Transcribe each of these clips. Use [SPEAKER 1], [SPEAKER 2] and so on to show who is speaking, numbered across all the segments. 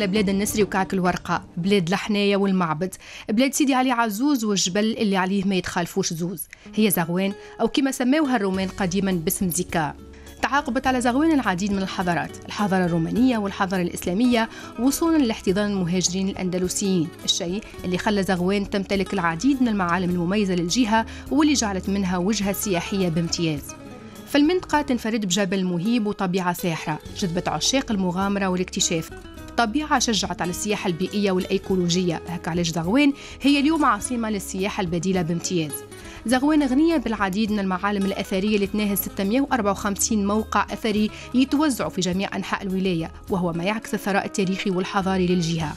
[SPEAKER 1] على بلاد النسري وكعك الورقة بلاد الحناية والمعبد بلاد سيدي علي عزوز والجبل اللي عليه ما يتخالفوش زوز هي زغوان أو كما سماوها الرومان قديما باسم زيكا تعاقبت على زغوان العديد من الحضارات الحضارة الرومانية والحضارة الإسلامية وصولا لاحتضان المهاجرين الأندلسيين الشيء اللي خلى زغوان تمتلك العديد من المعالم المميزة للجهة واللي جعلت منها وجهة سياحية بامتياز فالمنطقة تنفرد بجبل مهيب وطبيعة ساحرة جذبت عشاق المغامرة والاكتشاف الطبيعة شجعت على السياحة البيئية والأيكولوجية هكا علاش زغوان هي اليوم عاصمة للسياحة البديلة بامتياز زغوان غنية بالعديد من المعالم الأثرية اللي تناهي 654 موقع أثري يتوزع في جميع أنحاء الولاية وهو ما يعكس الثراء التاريخي والحضاري للجهة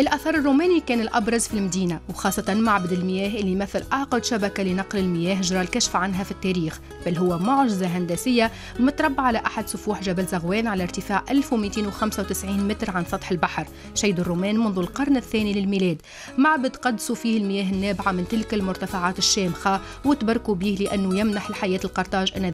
[SPEAKER 1] الأثر الروماني كان الأبرز في المدينة وخاصة معبد المياه اللي يمثل أعقد شبكة لنقل المياه جرى الكشف عنها في التاريخ بل هو معجزة هندسية متربع على أحد سفوح جبل زغوان على ارتفاع 1295 متر عن سطح البحر شيد الرومان منذ القرن الثاني للميلاد معبد قدسوا فيه المياه النابعة من تلك
[SPEAKER 2] المرتفعات الشامخة وتبركوا به لأنه يمنح لحياة القرطاج أن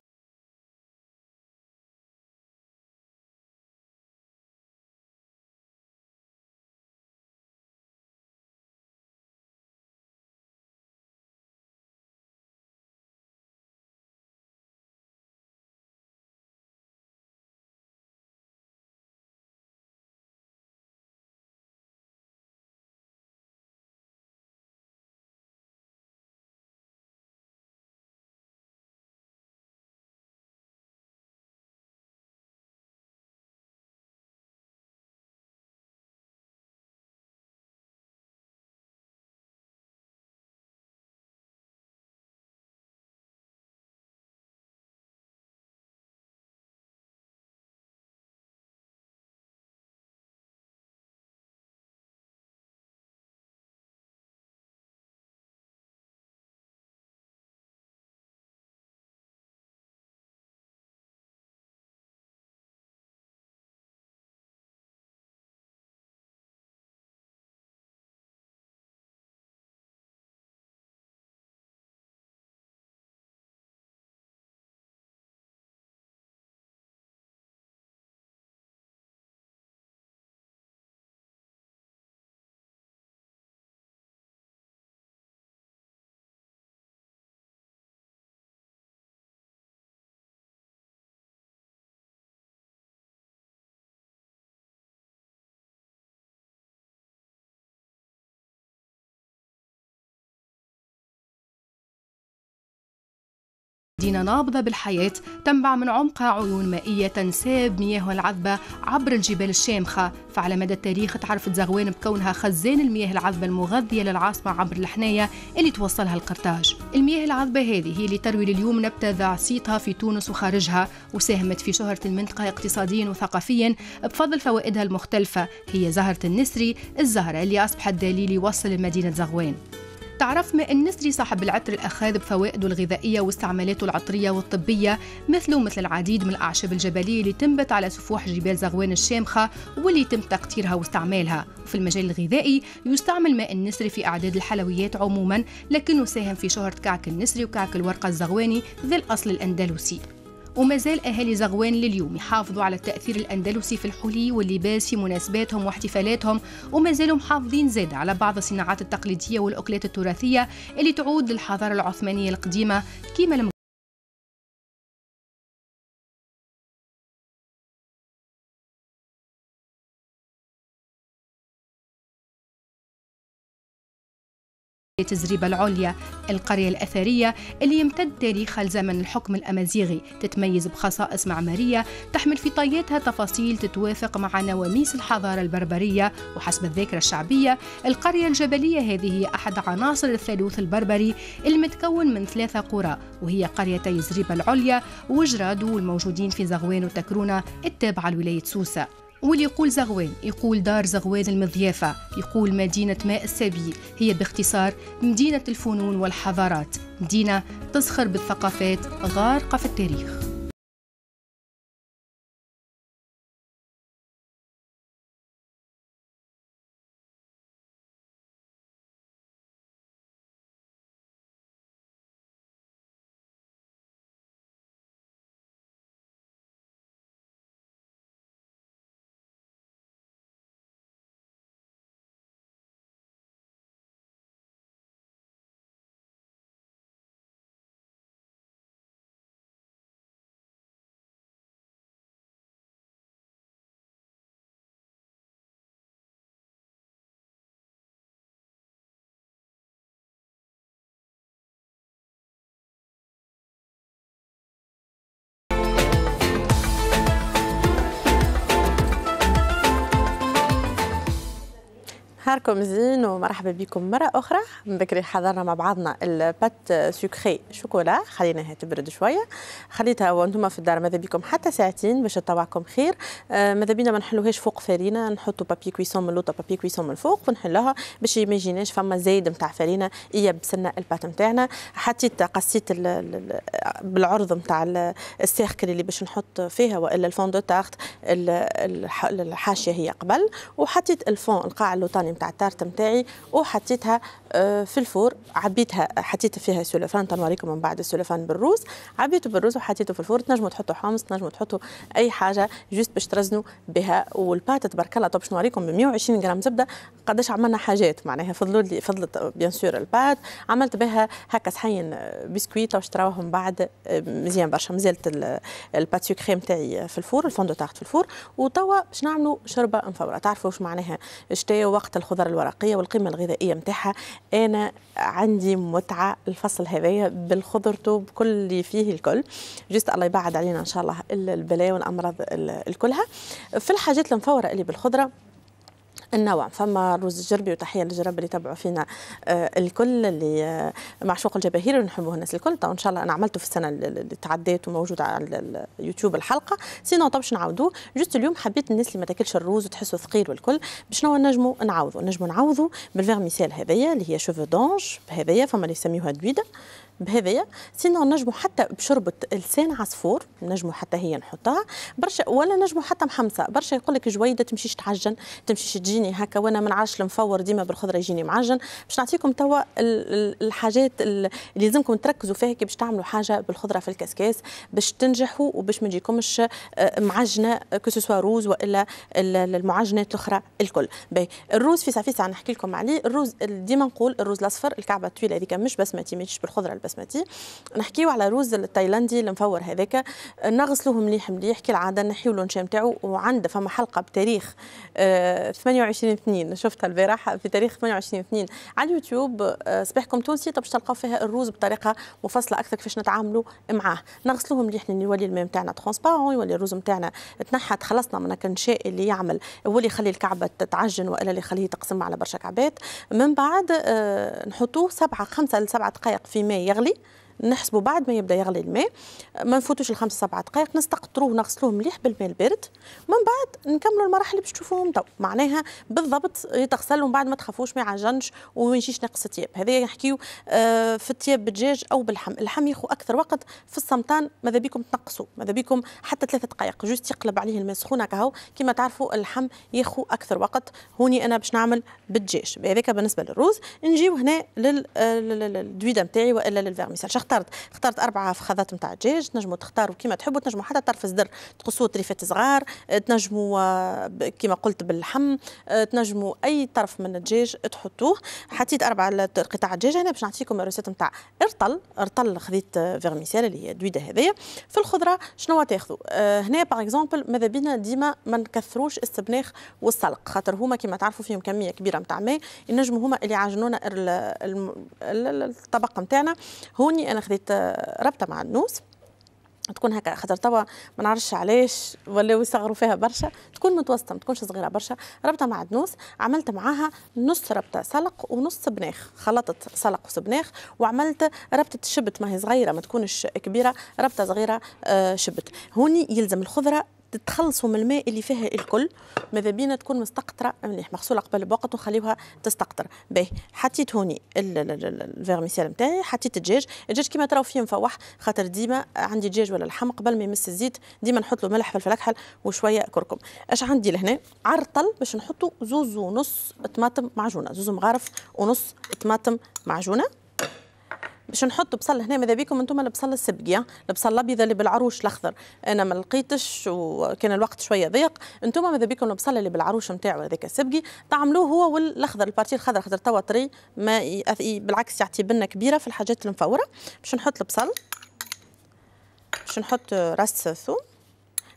[SPEAKER 2] مدينة نابضة بالحياة تنبع من
[SPEAKER 1] عمقها عيون مائية تنساب مياه العذبة عبر الجبال الشامخة فعلى مدى التاريخ تعرفت زغوان بكونها خزان المياه العذبة المغذية للعاصمة عبر الحناية اللي توصلها القرطاج المياه العذبة هذه هي اللي تروي لليوم نبتة ذا صيتها في تونس وخارجها وساهمت في شهرة المنطقة اقتصاديا وثقافيا بفضل فوائدها المختلفة هي زهرة النسري الزهرة اللي أصبحت دليل يوصل لمدينة زغوان تعرف ماء النسري صاحب العطر الأخاذ بفوائده الغذائية واستعمالاته العطرية والطبية مثله مثل العديد من الأعشاب الجبلية اللي تنبت على سفوح جبال زغوان الشامخة واللي يتم تقطيرها واستعمالها وفي المجال الغذائي يستعمل ماء النسري في أعداد الحلويات عموما لكنه ساهم في شهرة كعك النسري وكعك الورقة الزغواني ذي الأصل الأندلسي ومازال أهالي زغوان لليوم يحافظوا على التأثير الأندلسي في الحلي واللباس في مناسباتهم واحتفالاتهم ومازالوا محافظين زاد على بعض الصناعات التقليدية والأكلات التراثية اللي
[SPEAKER 2] تعود للحضارة العثمانية القديمة كما تزريبة العليا
[SPEAKER 1] القرية الأثرية اللي يمتد تاريخها لزمن الحكم الأمازيغي تتميز بخصائص معمارية تحمل في طياتها تفاصيل تتوافق مع نواميس الحضارة البربرية وحسب الذاكرة الشعبية القرية الجبلية هذه هي أحد عناصر الثالوث البربري المتكون من ثلاثة قرى وهي قريتي زريبة العليا وجرادو الموجودين في زغوان وتكرونة التابعة لولاية سوسة واللي يقول زغوان يقول دار زغوان المضيافة يقول مدينة ماء السبيل هي باختصار مدينة الفنون
[SPEAKER 2] والحضارات مدينة تزخر بالثقافات غارقة في التاريخ
[SPEAKER 3] نهاركم زين ومرحبا بكم مرة أخرى من بكري حضرنا مع بعضنا البات سكري شوكولا خليناها تبرد شوية خليتها وانتم في الدار ماذا بكم حتى ساعتين باش تطوعكم خير آه، ماذا بينا ما نحلوهاش فوق فرينة نحطوا بابي كويسون من لوطا بابي كويسون من الفوق ونحلوها باش ما يجيناش فما زايد نتاع فرينة يبس لنا البات نتاعنا حطيت قصيت بالعرض نتاع السيركل اللي باش نحط فيها والا الفون دو تارت الحاشية هي قبل وحطيت الفون القاع اللوطاني نتاع التارت نتاعي وحطيتها آه، في الفور عبيتها حطيت فيها سلفان تنوريكم من بعد السلفان بالروز عبيته بالروز وحطيته في الفور تنجموا تحطوا حمص تنجموا تحطوا اي حاجه جوست باش ترزنوا بها والباتا تبارك الله طب باش نوريكم ب 120 جرام زبده قداش عملنا حاجات معناها فضلوا لي فضلت بيان سور البات عملت بها هكا صحين بسكويت باش تراوهم بعد آه، مزيان برشا مازالت البات سوكري نتاعي في الفور الفوندو تاعت في الفور وتوا باش نعملوا شربه مفوره تعرفوا واش معناها الشتاء وقت الخضر الورقيه والقيمه الغذائيه نتاعها انا عندي متعه الفصل هذايا بالخضرته بكل اللي فيه الكل جست الله يبعد علينا ان شاء الله البلاء والامراض الكلها في الحاجات المفوره اللي بالخضره النوع فما رز الجربي وتحيه للجرب اللي تبعوا فينا آه، الكل اللي آه، معشوق الجباهير ونحبوه الناس الكل طيب ان شاء الله انا عملته في السنه اللي تعديت وموجود على اليوتيوب الحلقه سينو طب باش نعاودوه جست اليوم حبيت الناس اللي ما تاكلش الروز وتحسه ثقيل والكل باش نوا نجموا نعوضوا نجموا نعوضوا بالفيرميسيل هذايا اللي هي شوفو دونج هذايا فما اللي يسميوها دويده بهذايا سينو نجمو حتى بشربة لسان عصفور نجمو حتى هي نحطها برشا ولا نجمو حتى محمصة برشا يقول لك جويدة تمشيش تعجن تمشيش تجيني هكا وانا من عرش المفور ديما بالخضرة يجيني معجن باش نعطيكم توا الحاجات اللي لازمكم تركزوا فيها كي باش تعملوا حاجة بالخضرة في الكسكاس باش تنجحوا وباش ما تجيكمش آه، معجنة كسوسوا روز والا المعجنات الاخرى الكل باهي الروز في ساعه في ساعه نحكي لكم عليه الروز ديما نقول الروز الاصفر الكعبه الطويله هذيك مش بس ما تيميتش بالخضره البسمتي نحكيو على روز التايلاندي المفور هذاك نغسلوه مليح مليح كالعاده نحيو الونشام نتاعو وعند فما حلقه بتاريخ 28 آه، اثنين شفتها البارحه في تاريخ 28 اثنين على اليوتيوب آه، صباحكم تونسي باش تلقاو فيها الروز بطريقه مفصله اكثر كيفاش نتعاملوا معاه نغسلوه مليح يولي الماء نتاعنا ترونسبارون يولي الروز نتاعنا تنحى تخلصنا من الكنشاء اللي يعمل هو اللي يخلي الكعبه تتعجن والا اللي يخليه تقسم على برشا كعبات من بعد آه، نحطوه سبعة خمسة لسبعة دقائق في ماء Merci. نحسبوا بعد ما يبدا يغلي الماء ما نفوتوش الخمس سبع دقائق نستقطروه نغسلوه مليح بالماء البارد من بعد نكملوا المراحل اللي باش تشوفوهم تو معناها بالضبط يتغسل من بعد ما تخافوش ما يعجنش وما يجيش ناقص الثياب هذا نحكيو في الثياب بالدجاج او باللحم اللحم ياخذ اكثر وقت في السمطان ماذا بيكم تنقصوا ماذا بيكم حتى ثلاثة دقائق جوست يقلب عليه الماء سخون هكا كما تعرفوا اللحم ياخذ اكثر وقت هوني انا باش نعمل بالدجاج هذاك بالنسبه للروز نجيو هنا للدويده نتاعي والا للفيرميسال اخترت اخترت اربعه فخذات نتاع دجاج تنجموا تختاروا كيما تحبوا تنجموا حتى طرف صدر تقصوه تريفات صغار آه، تنجموا آه، كيما قلت باللحم آه، تنجموا اي طرف من الدجاج تحطوه حطيت اربعه قطع دجاج هنا باش نعطيكم الريسيت نتاع ارطل ارطل خذيت فيرميسيل اللي هي دويده هذايا في الخضره شنو تاخذوا هنا باغ اكزومبل ماذا بينا ديما ما نكثروش السبناخ والسلق خاطر هما كيما تعرفوا فيهم كميه كبيره نتاع ماء ينجموا هما اللي يعجنونا الطبق نتاعنا هوني انا خديت ربطه مع النوس تكون هكا خاطر توا ما نعرفش علاش ولاو يصغروا فيها برشا تكون متوسطه ما تكونش صغيره برشا ربطه مع دنوس عملت معاها نص ربطه سلق ونص بناخ خلطت سلق وسبناخ وعملت ربطه شبت ما هي صغيره ما تكونش كبيره ربطه صغيره آه، شبت هوني يلزم الخضره تتخلصوا من الماء اللي فيها الكل ماذا بينا تكون مستقطره مليح مغسوله قبل بوقت ونخليوها تستقطر باهي حطيت هوني الفيرميسيال نتاعي حطيت الدجاج الدجاج كيما تراو فيه مفوح خاطر ديما عندي دجاج ولا لحم قبل ما يمس الزيت ديما نحط له ملح فلفل اكحل وشويه كركم اش عندي لهنا عرطل باش نحطوا زوز ونص طماطم معجونه زوز مغارف ونص طماطم معجونه باش نحط بصل هنا ماذا بيكم انتم البصل السبقيه البصل الابيض اللي بالعروش الاخضر انا ما لقيتش وكان الوقت شويه ضيق انتم ماذا بيكم البصل اللي بالعروش نتاعو هذاك السبقي تعملوه هو والاخضر البارتي الخضر خضر توا طري ما بالعكس يعطي بنه كبيره في الحاجات المفوره باش نحط البصل باش نحط راس الثوم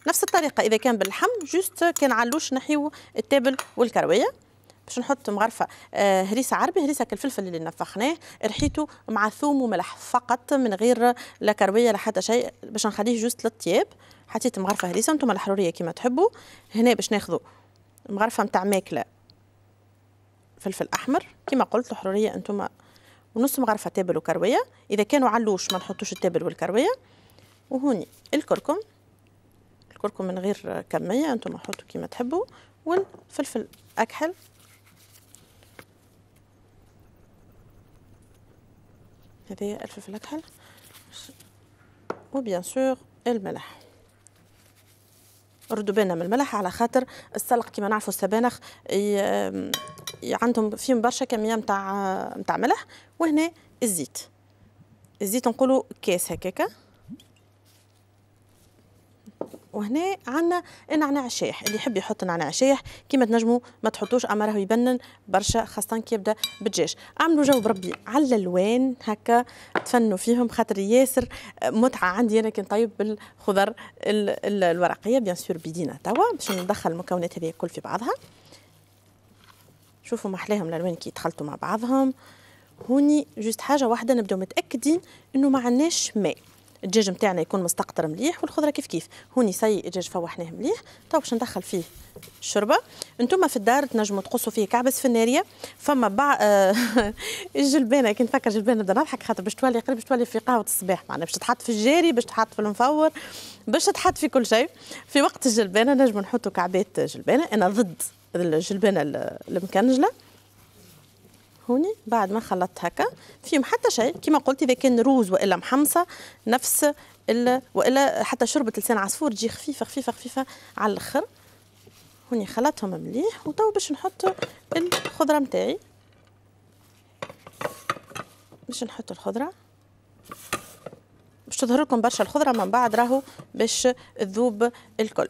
[SPEAKER 3] نفس الطريقه اذا كان باللحم جوست كان علوش نحيو التابل والكرويه باش نحط مغرفه آه، هريسه عربي هريسه الفلفل اللي نفخناه ريحته مع ثوم وملح فقط من غير لا كرويه لا حتى شيء باش نخليه جوست للطياب حطيت مغرفه هريسه نتوما الحروريه كيما تحبوا هنا باش ناخذوا مغرفه نتاع ماكله فلفل احمر كيما قلت الحروريه انتما ونص مغرفه تابل وكرويه اذا كانوا علوش ما نحطوش التابل والكرويه وهوني الكركم الكركم من غير كميه انتم حطوا كيما تحبوا والفلفل اكحل هذه الفلفل الاكحل وبيان سور الملح ردوا بالنا من الملح على خاطر السلق كما نعرفوا السبانخ عندهم فيهم برشا كميه نتاع نتاع ملح وهنا الزيت الزيت نقولوا كاس هكاكا وهنا عندنا النعناع الشايح اللي يحب يحط نعناع شايح كيما تنجموا ما تحطوش اما راهو يبنن برشا خاصه كي يبدا بالدجاج عملوا جو بربي على الالوان هكا تفنوا فيهم خاطر ياسر متعه عندي انا كي نطيب بالخضر الورقيه بيان سور بيدينا توا باش ندخل المكونات هذه الكل في بعضها شوفوا محلاهم الالوان كي يتخلطوا مع بعضهم هوني جوست حاجه واحده نبداو متاكدين انه ما عندناش ماء الدجاج نتاعنا يكون مستقطر مليح والخضره كيف كيف هوني سي الدجاج فوحناه مليح تو طيب باش ندخل فيه الشوربه انتم في الدار تنجموا تقصوا فيه كعبس في الناريه فما بع... الجلبانه كي نفكر جلبانه نبدا نضحك خاطر باش تولي قريب باش تولي في قهوه الصباح معناها باش تتحط في الجاري باش تحط في المفور باش تحط في كل شيء في وقت الجلبانه نجموا نحطوا كعبات جلبانه انا ضد الجلبانه المكنجله هوني بعد ما خلطت هكا فيهم حتى شيء كما قلت اذا كان روز والا محمصه نفس والا حتى شربه لسان عصفور تجي خفيفه خفيفه خفيفه على الاخر هوني خلطتهم مليح وتو باش نحط الخضره متاعي باش نحط الخضره باش تظهر لكم برشا الخضره من بعد راهو باش تذوب الكل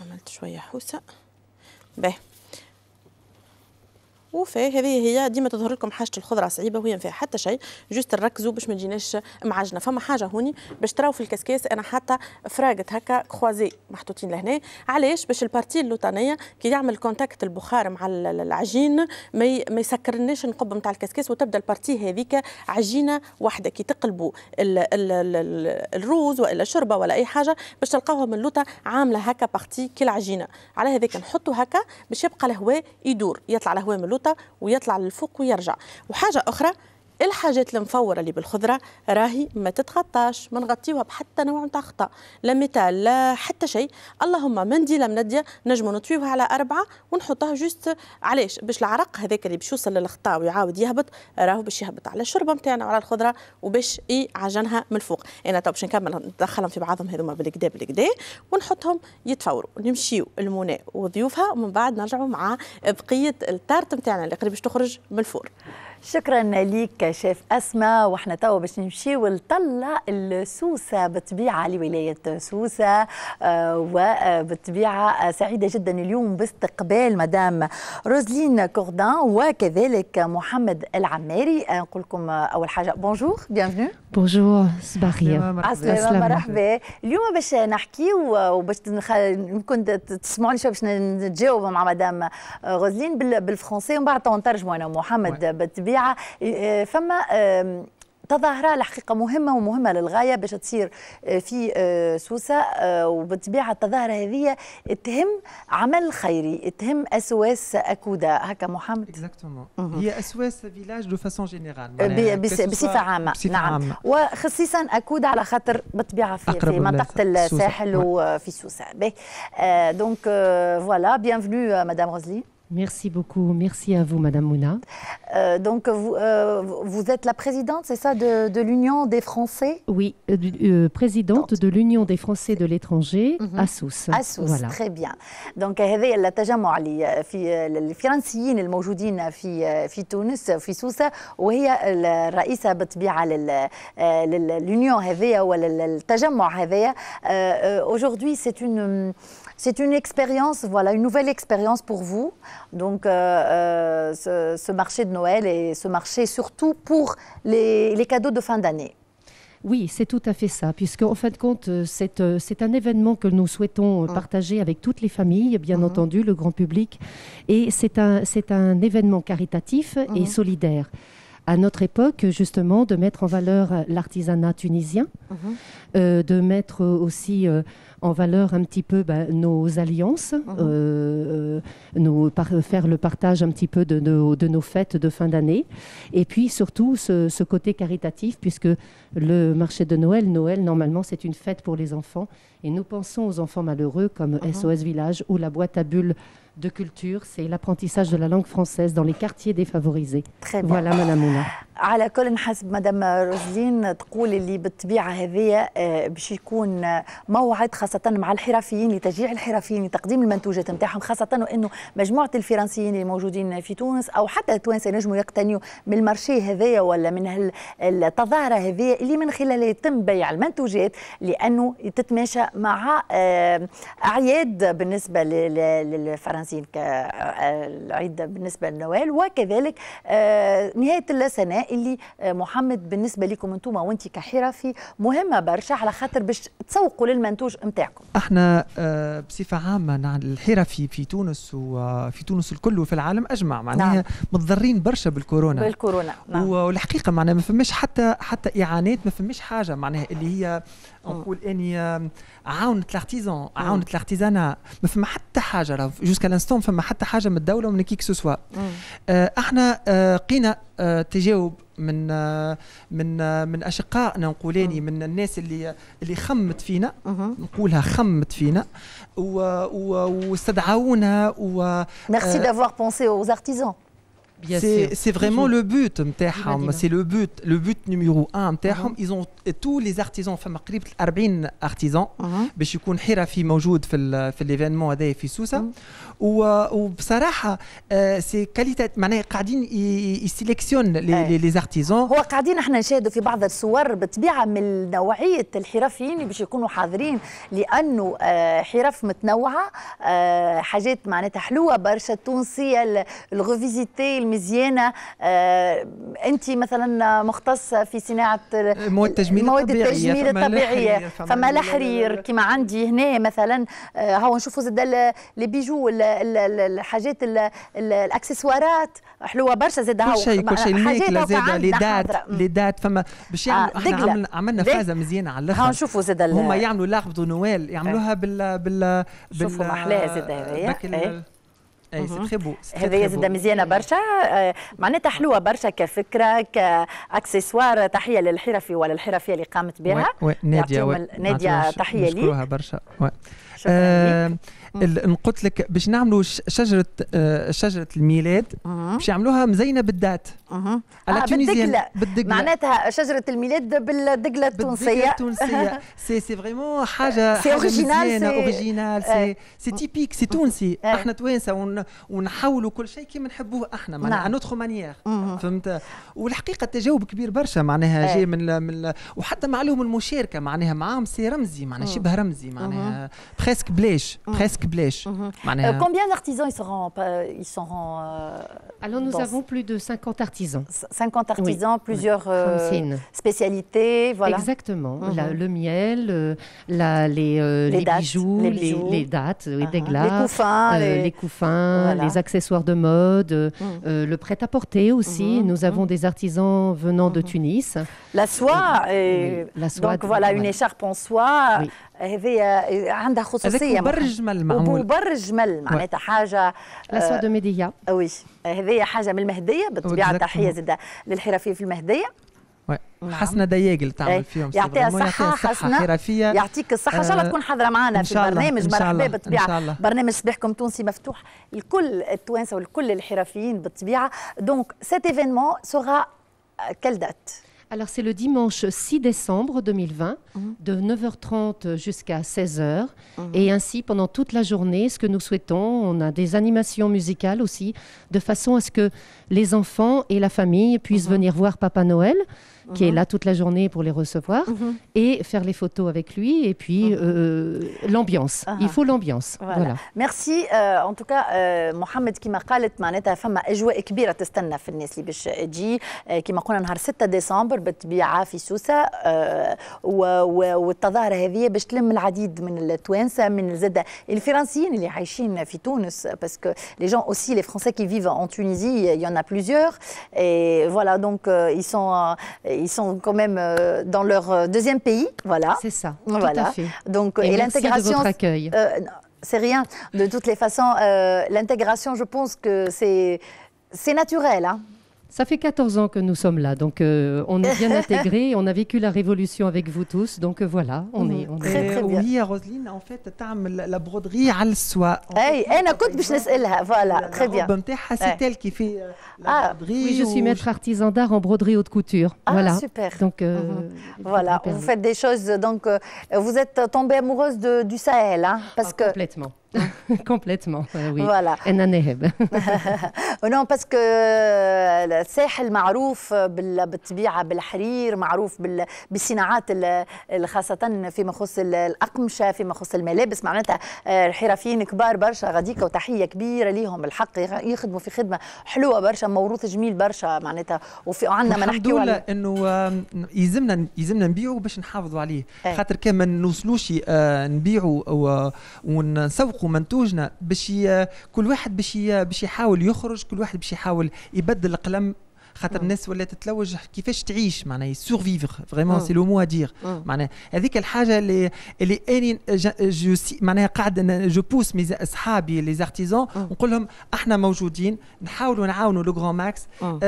[SPEAKER 3] عملت شويه حوسه باهي هذه هي ديما تظهر لكم حاجه الخضره صعيبه وهي ما فيها حتى شيء جوست نركزوا باش ما تجيناش معجنه فما حاجه هوني باش تراو في الكسكاس انا حاطه فراغت هكا كروزي محطوطين لهنا علاش باش البارتي اللوطانيه كي يعمل كونتاكت البخار مع العجين ما يسكرناش القب نتاع الكسكاس وتبدا البارتي هذيك عجينه واحده كي تقلبوا ال ال ال الروز والا الشوربه ولا اي حاجه باش تلقاوها من اللوطه عامله هكا بارتي كي العجينه على هذاك نحطوا هكا باش يبقى الهواء يدور يطلع الهواء من اللوطه ويطلع للفوق ويرجع وحاجه اخرى الحاجات المفوره اللي بالخضره راهي ما تتغطاش ما نغطيوها بحتى نوع نتاع خطا لا ميتال لا حتى شيء اللهم منديلة منديه نجمو نطويوها على اربعه ونحطها جوست علاش باش العرق هذاك اللي باش يوصل للخطا ويعاود يهبط راهو باش يهبط على الشوربه نتاعنا وعلى الخضره وباش يعجنها من الفوق انا تو باش نكمل ندخلهم في بعضهم هذوما بالكدا بالكدا ونحطهم يتفوروا نمشيو المونا وضيوفها ومن بعد نرجعوا مع بقيه التارت نتاعنا اللي قريب باش تخرج من الفور شكرا لك
[SPEAKER 4] شيف اسماء واحنا توا باش نمشيو لطلع السوسه بالطبيعه لولايه سوسه آه، وبالطبيعه آه، سعيده جدا اليوم باستقبال مدام روزلين كوردان وكذلك محمد العماري آه، نقول لكم اول حاجه بونجور بيانفونو
[SPEAKER 5] بونجور صباح الخير مرحبا
[SPEAKER 4] اليوم باش نحكيو وباش يمكن تسمعوني شويه باش نتجاوب مع مدام روزلين بالفرنسي ومن بعد نترجموا انا ومحمد بالطبيعه الطبيعه إيه، إيه، فما تظاهره الحقيقه مهمه ومهمه للغايه باش تصير آه، في آه، سوسه آه، وبالطبيعه التظاهره هذه تهم عمل خيري تهم أسواس اكودا هكا محمد اكزاكتومون هي
[SPEAKER 6] أسواس فيلاج دو فاسون جينيرال بصفه عامه نعم عامة.
[SPEAKER 4] وخصيصا اكودا على خاطر بالطبيعه في, في منطقه الساحل نعم. وفي سوسه دونك فوالا بيانفونو مدام
[SPEAKER 5] غزلي Merci beaucoup. Merci à vous, Madame Mouna. Euh, donc, vous, euh, vous, êtes la présidente, c'est ça, de, de l'Union des Français Oui, euh, euh, présidente de l'Union des Français de l'étranger, mhm. à -hmm. ASUS. ASUS, voilà. très
[SPEAKER 4] bien. Donc, هذا réunion تجمع Français qui sont الموجودين في en Tunisie, en سوسة وهي الرئيسة بالطبيعة للunion l'Union. ولا التجمع هذايا. Aujourd'hui, c'est une c'est une expérience, voilà, une nouvelle expérience pour vous. Donc, euh, euh, ce, marché de Noël et ce marché surtout pour les, cadeaux de fin d'année.
[SPEAKER 5] Oui, c'est tout à fait ça, puisque en fin de compte, euh, c'est un événement que nous souhaitons mm. partager avec toutes les familles, bien mm-hmm. entendu, le grand public, et c'est un, événement caritatif et mm-hmm. solidaire à notre époque, justement, de mettre en valeur l'artisanat tunisien, mm-hmm. de mettre aussi en valeur un petit peu bah, nos alliances, mhm. euh, euh, faire le partage un petit peu de, nos fêtes de fin d'année, et puis surtout ce, côté caritatif, puisque le marché de Noël, Noël normalement c'est une fête pour les enfants, et nous pensons aux enfants malheureux comme SOS mhm. Village ou la boîte à bulles de culture, c'est l'apprentissage de la langue française dans les quartiers défavorisés. Très Voilà, Madame Mouna. على
[SPEAKER 4] كل حسب مدام روزلين تقول اللي بالطبيعه هذه آه، باش يكون موعد خاصه مع الحرفيين لتشجيع الحرفيين لتقديم المنتوجات نتاعهم خاصه وانه مجموعه الفرنسيين اللي موجودين في تونس او حتى التوانسه ينجموا يقتنيوا من المارشي هذايا ولا من التظاهره هذه اللي من خلالها يتم بيع المنتوجات لانه تتماشى مع آه، اعياد بالنسبه للفرنسيين كعيد آه، بالنسبه للنوال وكذلك نهايه السنه اللي آه، محمد بالنسبه لكم انتم وانت كحرفي مهمه برشا على خاطر باش تسوقوا للمنتوج نتاعكم
[SPEAKER 6] احنا آه، بصفه عامه الحرفي في تونس وفي تونس الكل وفي العالم اجمع معناها نعم. متضرين برشا بالكورونا بالكورونا نعم. والحقيقه معناها ما فماش حتى حتى اعانات ما فماش حاجه معناها اللي هي نقول اني عاونت الارتيزان عاونت الارتيزانا ما فما حتى حاجه راه جوسكا لانستون فما حتى حاجه من الدوله ومن كيك سوسوا احنا لقينا تجاوب من من من اشقائنا نقولاني من الناس اللي اللي خمت فينا نقولها خمت فينا واستدعونا و ميرسي دافوار بونسي اوز ارتيزون C'est vraiment le but c'est le but le but numéro un uh-huh. ils ont tous les artisans فما قريب 40 artisans uh-huh. باش يكون حرفي موجود في في l'événement هذا في سوسه وبصراحه سي كاليتي معناها قاعدين يسيليكسيون لي ارتيزون هو قاعدين احنا نشاهدوا في بعض الصور بالطبيعه من نوعيه الحرفيين اللي باش يكونوا حاضرين
[SPEAKER 4] لانه آه، حرف متنوعه آه، حاجات معناتها حلوه برشا التونسيه الغوفيزيتي مزيانه آه، انت مثلا مختصه في صناعه مواد التجميل مواد التجميل الطبيعيه فما الحرير كما عندي هنا مثلا هو آه، نشوفوا زاد لي بيجو الحاجات الاكسسوارات حلوه برشا زاد كل شيء كل شيء الماكله زاد لي دات
[SPEAKER 6] لي دات فما باش آه، يعملوا عملنا, عملنا فازه مزيانه على الاخر نشوفوا زاد هما يعملوا لخبط ونوال يعملوها بال بال بال شوفوا محلاها زاد هذايا اي سي تري بو هذايا زاد
[SPEAKER 4] مزيانه برشا آه، معناتها حلوه برشا كفكره كاكسسوار تحيه للحرفي ولا الحرفيه اللي قامت بها ناديه ناديه تحيه لي نشكرها
[SPEAKER 6] برشا شكرا قلت لك باش نعملوا شجره آه، شجره الميلاد باش يعملوها مزينه بالدات اها على آه بالدقله معناتها شجره الميلاد بالدقله التونسيه بالدقله التونسيه سي سي فريمون حاجه سي اوريجينال سي اوريجينال سي تيبيك سي تونسي آه. احنا توانسه ونحولوا كل شيء كيما نحبوه احنا معناها نوتخ نعم. مانيير فهمت والحقيقه التجاوب كبير برشا معناها آه. جاي من من وحتى معلوم المشاركه معناها معاهم سي رمزي معناها شبه رمزي معناها بريسك بلاش بريسك Mhm. Euh, combien
[SPEAKER 4] d'artisans ils seront, euh, ils euh, Alors, nous avons plus de 50 artisans. 50 artisans, plusieurs
[SPEAKER 5] spécialités, voilà. Exactement. Mhm. le miel, les, bijoux, les, dates, les ah, glaces, les couffins, les... accessoires de mode, mhm. le prêt-à-porter aussi. Nous avons des artisans venant de Tunis.
[SPEAKER 4] La soie, et, donc voilà, une écharpe en soie. هذه عندها خصوصيه برج ملمع برج ملمع معناتها حاجه لاسوا دو آه، ميديا وي هذه حاجه من المهديه بالطبيعه تحيه زاد للحرفيه في المهديه
[SPEAKER 6] نعم. حسنة دياجل تعمل إيه، فيهم يعطيها صحة حسنة حرفية يعطيك الصحة إن شاء الله آه، تكون حاضرة معنا في البرنامج مرحبا بالطبيعة
[SPEAKER 4] برنامج صباحكم تونسي مفتوح لكل التوانسة ولكل الحرفيين بالطبيعة دونك سيت ايفينمون سوغا كل دات
[SPEAKER 5] Alors c'est le dimanche 6 décembre 2020, mhm. de 9h30 jusqu'à 16h. Mhm. Et ainsi, pendant toute la journée, ce que nous souhaitons, on a des animations musicales aussi, de façon à ce que les enfants et la famille puissent mhm. venir voir Papa Noël qui est mhm. là toute la journée pour les recevoir, mhm. et faire les photos avec lui, et puis mhm. euh, l'ambiance. Ah. Il faut l'ambiance. Voilà.
[SPEAKER 4] Merci. Euh, en tout cas, euh, Mohamed, كما قالت معناتها فما اجواء كبيرة تستنى في الناس اللي باش تجي كما قلنا le 6 ديسمبر بالطبيعه في سوسه والتظاهره هذه باش تلم العديد من التوانسه من Français, الفرنسيين اللي عايشين في تونس que les gens aussi les Français qui vivent en Tunisie, il y en a plusieurs. Et voilà, donc ils sont, ils sont quand même euh, dans leur euh, deuxième pays, voilà. C'est ça. Tout à fait. Donc et, l'intégration. Euh, c'est rien. De toutes les façons, l'intégration, je pense que c'est c'est naturel. Hein.
[SPEAKER 5] Ça fait 14 ans que nous sommes là, donc euh, on est bien intégrés, on a vécu la révolution avec vous tous, donc euh, voilà, mhm. on est. très, très bien.
[SPEAKER 6] Oui, Roselyne, en fait, la broderie
[SPEAKER 5] على السواق.
[SPEAKER 6] أي je elle, voilà, très
[SPEAKER 5] bien. Ah, c'est elle qui
[SPEAKER 6] fait euh, ah,
[SPEAKER 4] broderie. Oui, je suis maître
[SPEAKER 5] artisan d'art en broderie haute couture. Ah, voilà. super. Donc mhm.
[SPEAKER 4] voilà, vous faites des choses. Donc vous êtes tombée amoureuse du Sahel, hein, parce ah, que. Complètement.
[SPEAKER 5] وي انا ناهب
[SPEAKER 4] ونو باسكو الساحل معروف بالطبيعه بالحرير معروف بالصناعات خاصه فيما يخص الاقمشه فيما يخص الملابس معناتها آه، الحرفيين كبار برشا غاديك وتحيه كبيره ليهم الحق يخدموا في خدمه حلوه برشا موروث جميل برشا معناتها وفي عندنا ما نحكيو على
[SPEAKER 6] انه يلزمنا يلزمنا نبيعوا باش نحافظوا عليه إيه. خاطر كان ما نوصلوش آه، نبيعوا ونسوقوا نسوقوا منتوجنا باش كل واحد باش باش يحاول يخرج كل واحد باش يحاول يبدل القلم خاطر الناس ولات تلوج كيفاش تعيش معناها سورفيفر فريمون سي لو مو ادير معناها هذيك الحاجه اللي اللي اني جو سي معناها قاعد جو بوس مي اصحابي لي زارتيزون نقول لهم احنا موجودين نحاولوا نعاونوا لو غران ماكس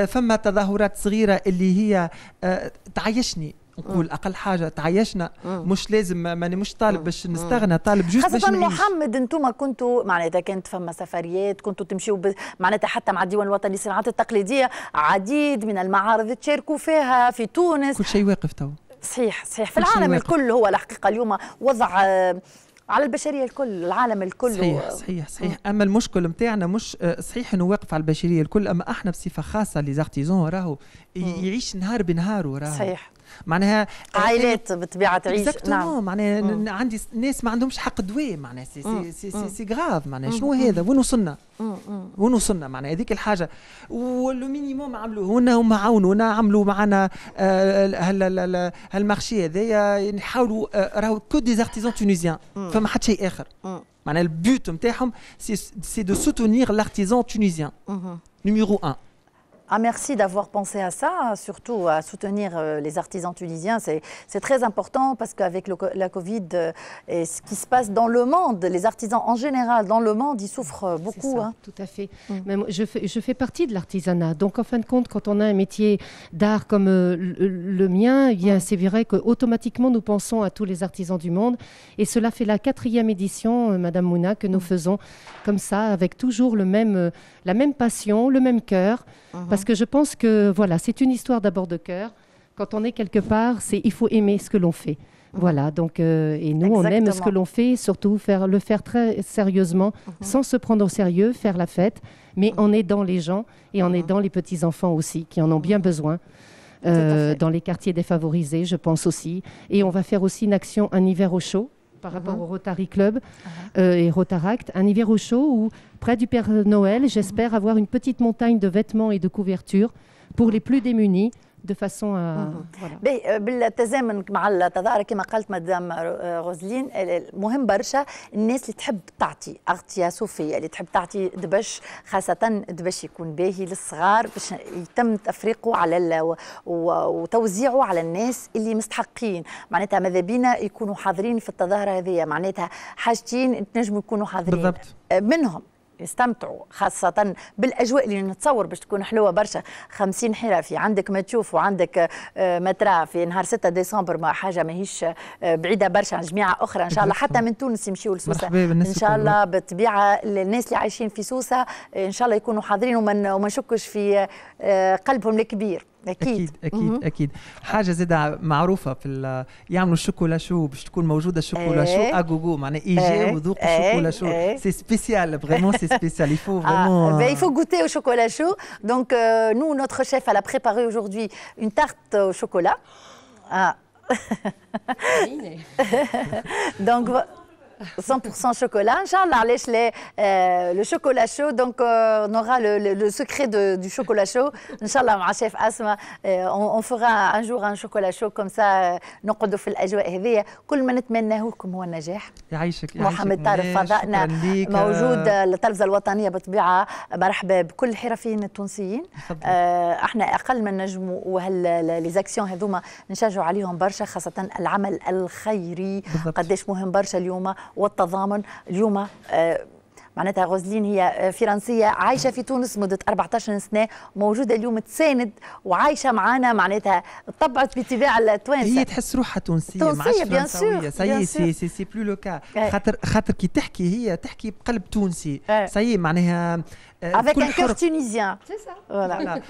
[SPEAKER 6] فما تظاهرات صغيره اللي هي آه، تعيشني نقول اقل حاجه تعيشنا مش لازم ماني مش طالب باش نستغنى طالب جوست باش نعيش
[SPEAKER 4] محمد انتم كنتوا معناتها كانت فما سفريات كنتوا تمشيوا معناتها حتى مع الديوان الوطني للصناعات التقليديه عديد من المعارض تشاركوا فيها
[SPEAKER 6] في تونس كل شيء واقف تو
[SPEAKER 4] صحيح صحيح في العالم الكل هو الحقيقه اليوم وضع آه، على البشريه الكل العالم الكل صحيح صحيح صحيح
[SPEAKER 6] اما المشكل نتاعنا مش آه، صحيح انه واقف على البشريه الكل اما احنا بصفه خاصه لي زارتيزون راهو يعيش نهار بنهاره راهو صحيح معناها عائلات بطبيعه تعيش نعم معناها مم. عندي ناس ما عندهمش حق دواء معناها سي سي سي, سي, سي غراف معناها شنو هذا وين وصلنا وين وصلنا معناها هذيك الحاجه ولو مينيموم عملوه هنا هما عاونونا عملوا معنا آه، هالمارشي هذايا نحاولوا آه، راهو كو دي زارتيزون تونيزيان فما حتى شيء اخر معناها البيوت نتاعهم سي دو سوتونيغ لارتيزون تونيزيان نيميرو 1
[SPEAKER 4] Ah, merci d'avoir pensé à ça, hein, surtout à soutenir euh, les artisans tunisiens. C'est très important parce qu'avec la Covid euh, et ce qui se passe dans le monde, les artisans en général dans le monde, ils souffrent euh, beaucoup. Hein.
[SPEAKER 5] Tout à fait. Mm. Même, je, fais, je, fais, partie de l'artisanat. Donc, en fin de compte, quand on a un métier d'art comme le, mien, eh mm. c'est vrai qu'automatiquement, nous pensons à tous les artisans du monde. Et cela fait la quatrième édition, Madame Mouna, que nous mm. faisons comme ça, avec toujours le même, la même passion, le même cœur mm-hmm. Parce que je pense que voilà, c'est une histoire d'abord de cœur. Quand on est quelque part, c'est il faut aimer ce que l'on fait. Mhm. Voilà, donc, euh, et nous, on aime ce que l'on fait, surtout faire, le faire très sérieusement, mhm. sans se prendre au sérieux, faire la fête, mais en mhm. aidant les gens et en aidant les petits-enfants aussi, qui en ont bien besoin. Euh, dans les quartiers défavorisés, je pense aussi. Et on va faire aussi une action un hiver au chaud par mhm. rapport au Rotary Club ah euh, et Rotaract. Un hiver au chaud où, près du Père Noël, j'espère mhm. avoir une petite montagne de vêtements et de couvertures pour les plus démunis دو فاسون
[SPEAKER 4] باهي بالتزامن مع التظاهره كما قالت مدام غوزلين آه، مهم برشا الناس اللي تحب تعطي اغطيه صوفيه اللي تحب تعطي دبش خاصه دبش يكون باهي للصغار باش يتم تفريقه على وتوزيعه على الناس اللي مستحقين معناتها ماذا بينا يكونوا حاضرين في التظاهره هذه معناتها حاجتين تنجموا يكونوا حاضرين بالضبط. آه، منهم يستمتعوا خاصة بالأجواء اللي نتصور باش تكون حلوة برشا 50 حرفي عندك ما تشوف وعندك آه، ما ترى في نهار 6 ديسمبر ما حاجة ماهيش آه، بعيدة برشا عن جميع أخرى إن شاء الله حتى من تونس يمشيوا لسوسة إن شاء الله بالطبيعة الناس اللي عايشين في سوسة إن شاء الله يكونوا حاضرين وما نشكش في آه، قلبهم الكبير اكيد اكيد مم.
[SPEAKER 6] اكيد حاجه زاده معروفه في يعملوا الشوكولا شو باش تكون موجوده الشوكولا شو ايه. اغوغو معناها ايجي وذوق الشوكولا شو ايه. سي سبيسيال فريمون سي سبيسيال il faut ah, vraiment ah, ben, il
[SPEAKER 4] euh, faut goûter au chocolat chaud donc euh, nous notre chef elle a préparé aujourd'hui une 100% chocolat, Inch'Allah, euh, le chocolat chaud. Donc, euh, on aura le, le, le secret de, du chocolat chaud. Inch'Allah, ma chef Asma, euh, on, on, fera un jour un chocolat chaud comme ça. نقعدوا في الاجواء هذه كل ما نتمناه لكم هو النجاح
[SPEAKER 6] يعيشك محمد تعرف فضائنا موجود
[SPEAKER 4] التلفزه الوطنيه بالطبيعه مرحبا بكل الحرفيين التونسيين آه، احنا اقل ما نجموا وهالليزاكسيون هذوما نشجعوا عليهم برشا خاصه العمل الخيري قداش مهم برشا اليوم والتضامن اليوم آه، معناتها غوزلين هي آه، فرنسية عايشة في تونس مدة 14 سنة موجودة اليوم تساند وعايشة معنا معناتها طبعت بطباع التوانسة هي
[SPEAKER 6] تحس روحها تونسية تونسية بيان سور سي سي سي سي
[SPEAKER 4] بلو لو كا
[SPEAKER 5] خاطر
[SPEAKER 6] خاطر كي تحكي هي تحكي بقلب تونسي سي معناها آه، avec un cœur tunisien فوالا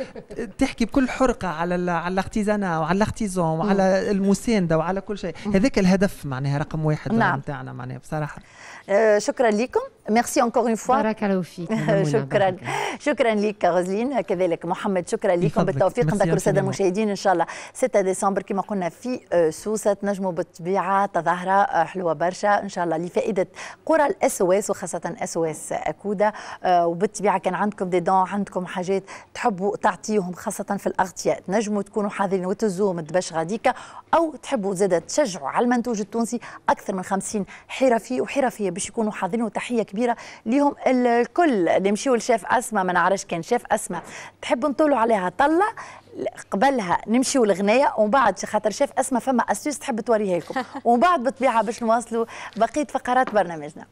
[SPEAKER 6] تحكي بكل حرقه على على الارتيزانا وعلى الارتيزون وعلى المسانده وعلى كل شيء هذاك الهدف معناها رقم واحد نتاعنا نعم. معناها بصراحه
[SPEAKER 4] euh, شكرا لكم ميرسي انكور أون فوا. بارك الله فيك شكرا شكرا لك غزلين كذلك محمد شكرا لكم بالتوفيق نذكر الساده المشاهدين ان شاء الله 6 ديسمبر كما قلنا في آه، سوسه تنجموا بالطبيعه تظاهره آه، حلوه برشا ان شاء الله لفائده قرى الاس او اس وخاصه اس او اس اكوده وبالطبيعه كان عندكم دي دون عندكم حاجات تحبوا تعطيهم خاصة في الأغطية تنجموا تكونوا حاضرين وتزوم من دبش غاديكا أو تحبوا زادة تشجعوا على المنتوج التونسي أكثر من 50 حرفي وحرفية باش يكونوا حاضرين وتحية كبيرة ليهم الكل نمشيو لشاف أسماء ما نعرفش كان شاف أسماء تحب نطولوا عليها طلة قبلها نمشيو لغناية ومن بعد خاطر شاف اسمها فما استوس تحب توريها لكم ومن بعد بالطبيعه باش نواصلوا بقيه فقرات برنامجنا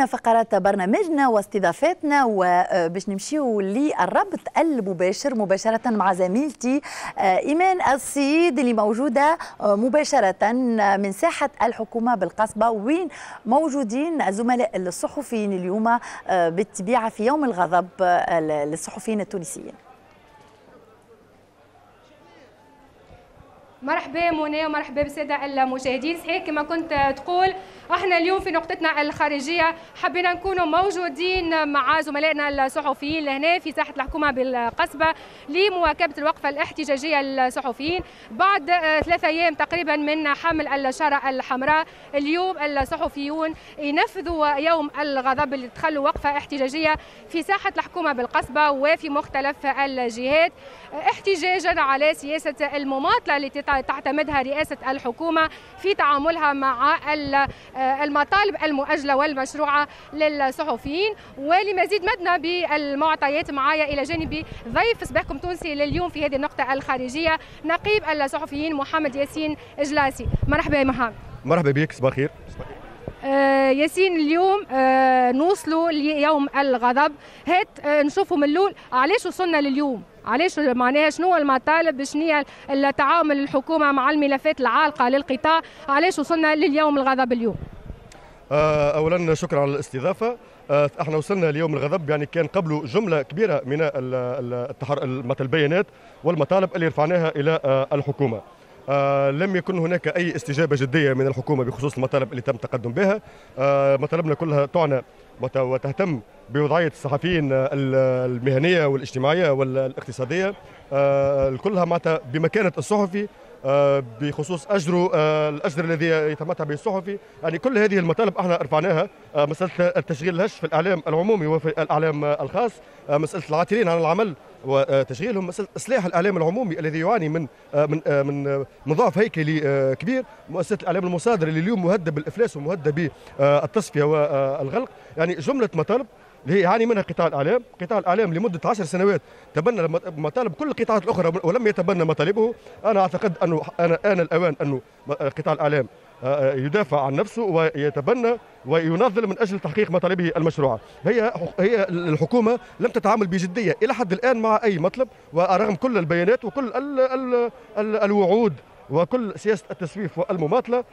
[SPEAKER 4] كملنا فقرات برنامجنا واستضافاتنا وباش نمشيو للربط المباشر مباشرة مع زميلتي آه، إيمان السيد اللي موجودة آه، مباشرة من ساحة الحكومة بالقصبة وين موجودين الزملاء الصحفيين اليوم آه، بالتبيعه في يوم الغضب للصحفيين التونسيين
[SPEAKER 1] مرحبا منى ومرحبا بالساده المشاهدين صحيح كما كنت تقول احنا اليوم في نقطتنا الخارجيه حبينا نكونوا موجودين مع زملائنا الصحفيين هنا في ساحه الحكومه بالقصبه لمواكبه الوقفه الاحتجاجيه للصحفيين بعد ثلاثة ايام تقريبا من حمل الشاره الحمراء اليوم الصحفيون ينفذوا يوم الغضب اللي تخلوا وقفه احتجاجيه في ساحه الحكومه بالقصبه وفي مختلف الجهات احتجاجا على سياسه المماطله اللي تعتمدها رئاسة الحكومة في تعاملها مع آه، المطالب المؤجلة والمشروعة للصحفيين ولمزيد مدنا بالمعطيات معايا إلى جانبي ضيف صباحكم تونسي لليوم في هذه النقطة الخارجية نقيب الصحفيين محمد ياسين إجلاسي مرحبا يا محمد
[SPEAKER 7] مرحبا بك صباح الخير
[SPEAKER 1] آه، ياسين اليوم آه، نوصلوا ليوم الغضب هات نشوفوا من الاول علاش وصلنا لليوم علاش معناها شنو المطالب شنو التعامل الحكومه مع الملفات العالقه للقطاع علاش وصلنا لليوم الغضب اليوم
[SPEAKER 7] آه، اولا شكرا على الاستضافه آه، احنا وصلنا ليوم الغضب يعني كان قبله جمله كبيره من التحر... البيانات والمطالب اللي رفعناها الى آه، الحكومه آه لم يكن هناك اي استجابه جديه من الحكومه بخصوص المطالب اللي تم تقدم بها آه مطالبنا كلها تعنى وتهتم بوضعيه الصحفيين المهنيه والاجتماعيه والاقتصاديه آه، كلها معناتها بمكانه الصحفي آه، بخصوص اجره آه، الاجر الذي يتمتع به الصحفي يعني كل هذه المطالب احنا رفعناها مساله التشغيل الهش في الاعلام العمومي وفي الاعلام الخاص مساله العاطلين عن العمل وتشغيلهم مساله اصلاح الاعلام العمومي الذي يعاني من من من من ضعف هيكلي كبير مؤسسه الاعلام المصادره اللي اليوم مهدده بالافلاس ومهدده بالتصفيه والغلق يعني جمله مطالب اللي يعاني منها قطاع الاعلام، قطاع الاعلام لمده 10 سنوات تبنى مطالب كل القطاعات الاخرى ولم يتبنى مطالبه، انا اعتقد انه انا ان الاوان انه آه، قطاع الاعلام آه، آه، يدافع عن نفسه ويتبنى وينظل من اجل تحقيق مطالبه المشروعه. هي هي الحكومه لم تتعامل بجديه الى حد الان مع اي مطلب ورغم كل البيانات وكل ال ال الـ الوعود وكل سياسه التسويف والمماطله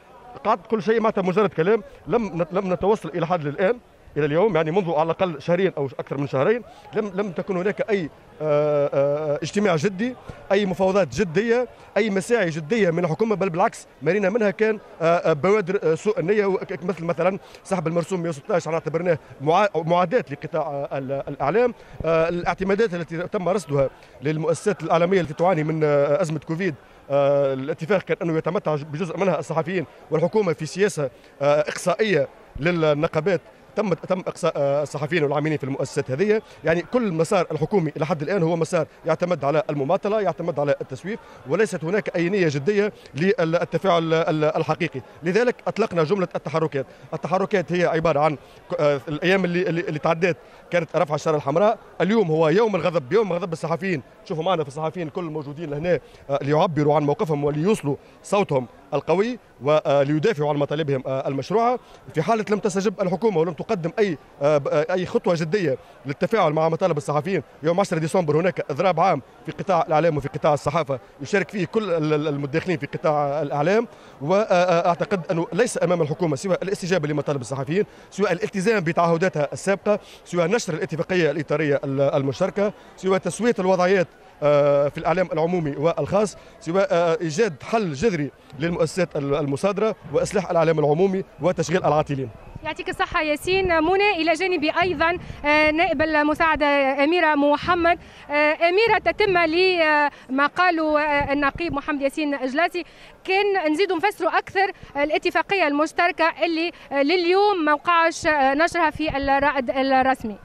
[SPEAKER 7] قعد كل شيء معناتها مجرد كلام لم لم نتوصل الى حد الان الى اليوم يعني منذ على الاقل شهرين او اكثر من شهرين لم لم تكن هناك اي آه، آه، آه، اجتماع جدي اي مفاوضات جديه اي مساعي جديه من الحكومه بل بالعكس مرينا منها كان بوادر سوء النيه مثل مثلا سحب المرسوم 116 اعتبرناه معاداه لقطاع الاعلام الاعتمادات التي تم رصدها للمؤسسات الاعلاميه التي تعاني من ازمه كوفيد الاتفاق كان انه يتمتع بجزء منها الصحفيين والحكومه في سياسه اقصائيه للنقابات تم تم اقصاء آه، الصحفيين والعاملين في المؤسسات هذه يعني كل المسار الحكومي الى حد الان هو مسار يعتمد على المماطله يعتمد على التسويف وليست هناك اي نيه جديه للتفاعل الحقيقي لذلك اطلقنا جمله التحركات التحركات هي عباره عن آه، الايام اللي اللي تعدات كانت رفع الشارع الحمراء اليوم هو يوم الغضب يوم غضب الصحفيين شوفوا معنا في الصحفيين كل الموجودين لهنا آه، ليعبروا عن موقفهم وليوصلوا صوتهم القوي وليدافعوا آه، عن مطالبهم آه، المشروعه في حاله لم تستجب الحكومه ولم تقدم اي آه، اي خطوه جديه للتفاعل مع مطالب الصحفيين يوم 10 ديسمبر هناك اضراب عام في قطاع الاعلام وفي قطاع الصحافه يشارك فيه كل المداخلين في قطاع الاعلام واعتقد انه ليس امام الحكومه سوى الاستجابه لمطالب الصحفيين سوى الالتزام بتعهداتها السابقه سوى نشر الاتفاقيه الاطاريه المشتركه سوى تسويه الوضعيات آه، في الاعلام العمومي والخاص سواء آه، ايجاد حل جذري للمؤسسات المصادره واصلاح الاعلام العمومي وتشغيل العاطلين
[SPEAKER 1] يعطيك الصحة ياسين منى إلى جانب أيضا آه، نائب المساعدة أميرة محمد أميرة تتم لما قاله النقيب محمد ياسين أجلاسي كان نزيدوا نفسروا أكثر الاتفاقية المشتركة اللي لليوم ما وقعش نشرها في الرائد الرسمي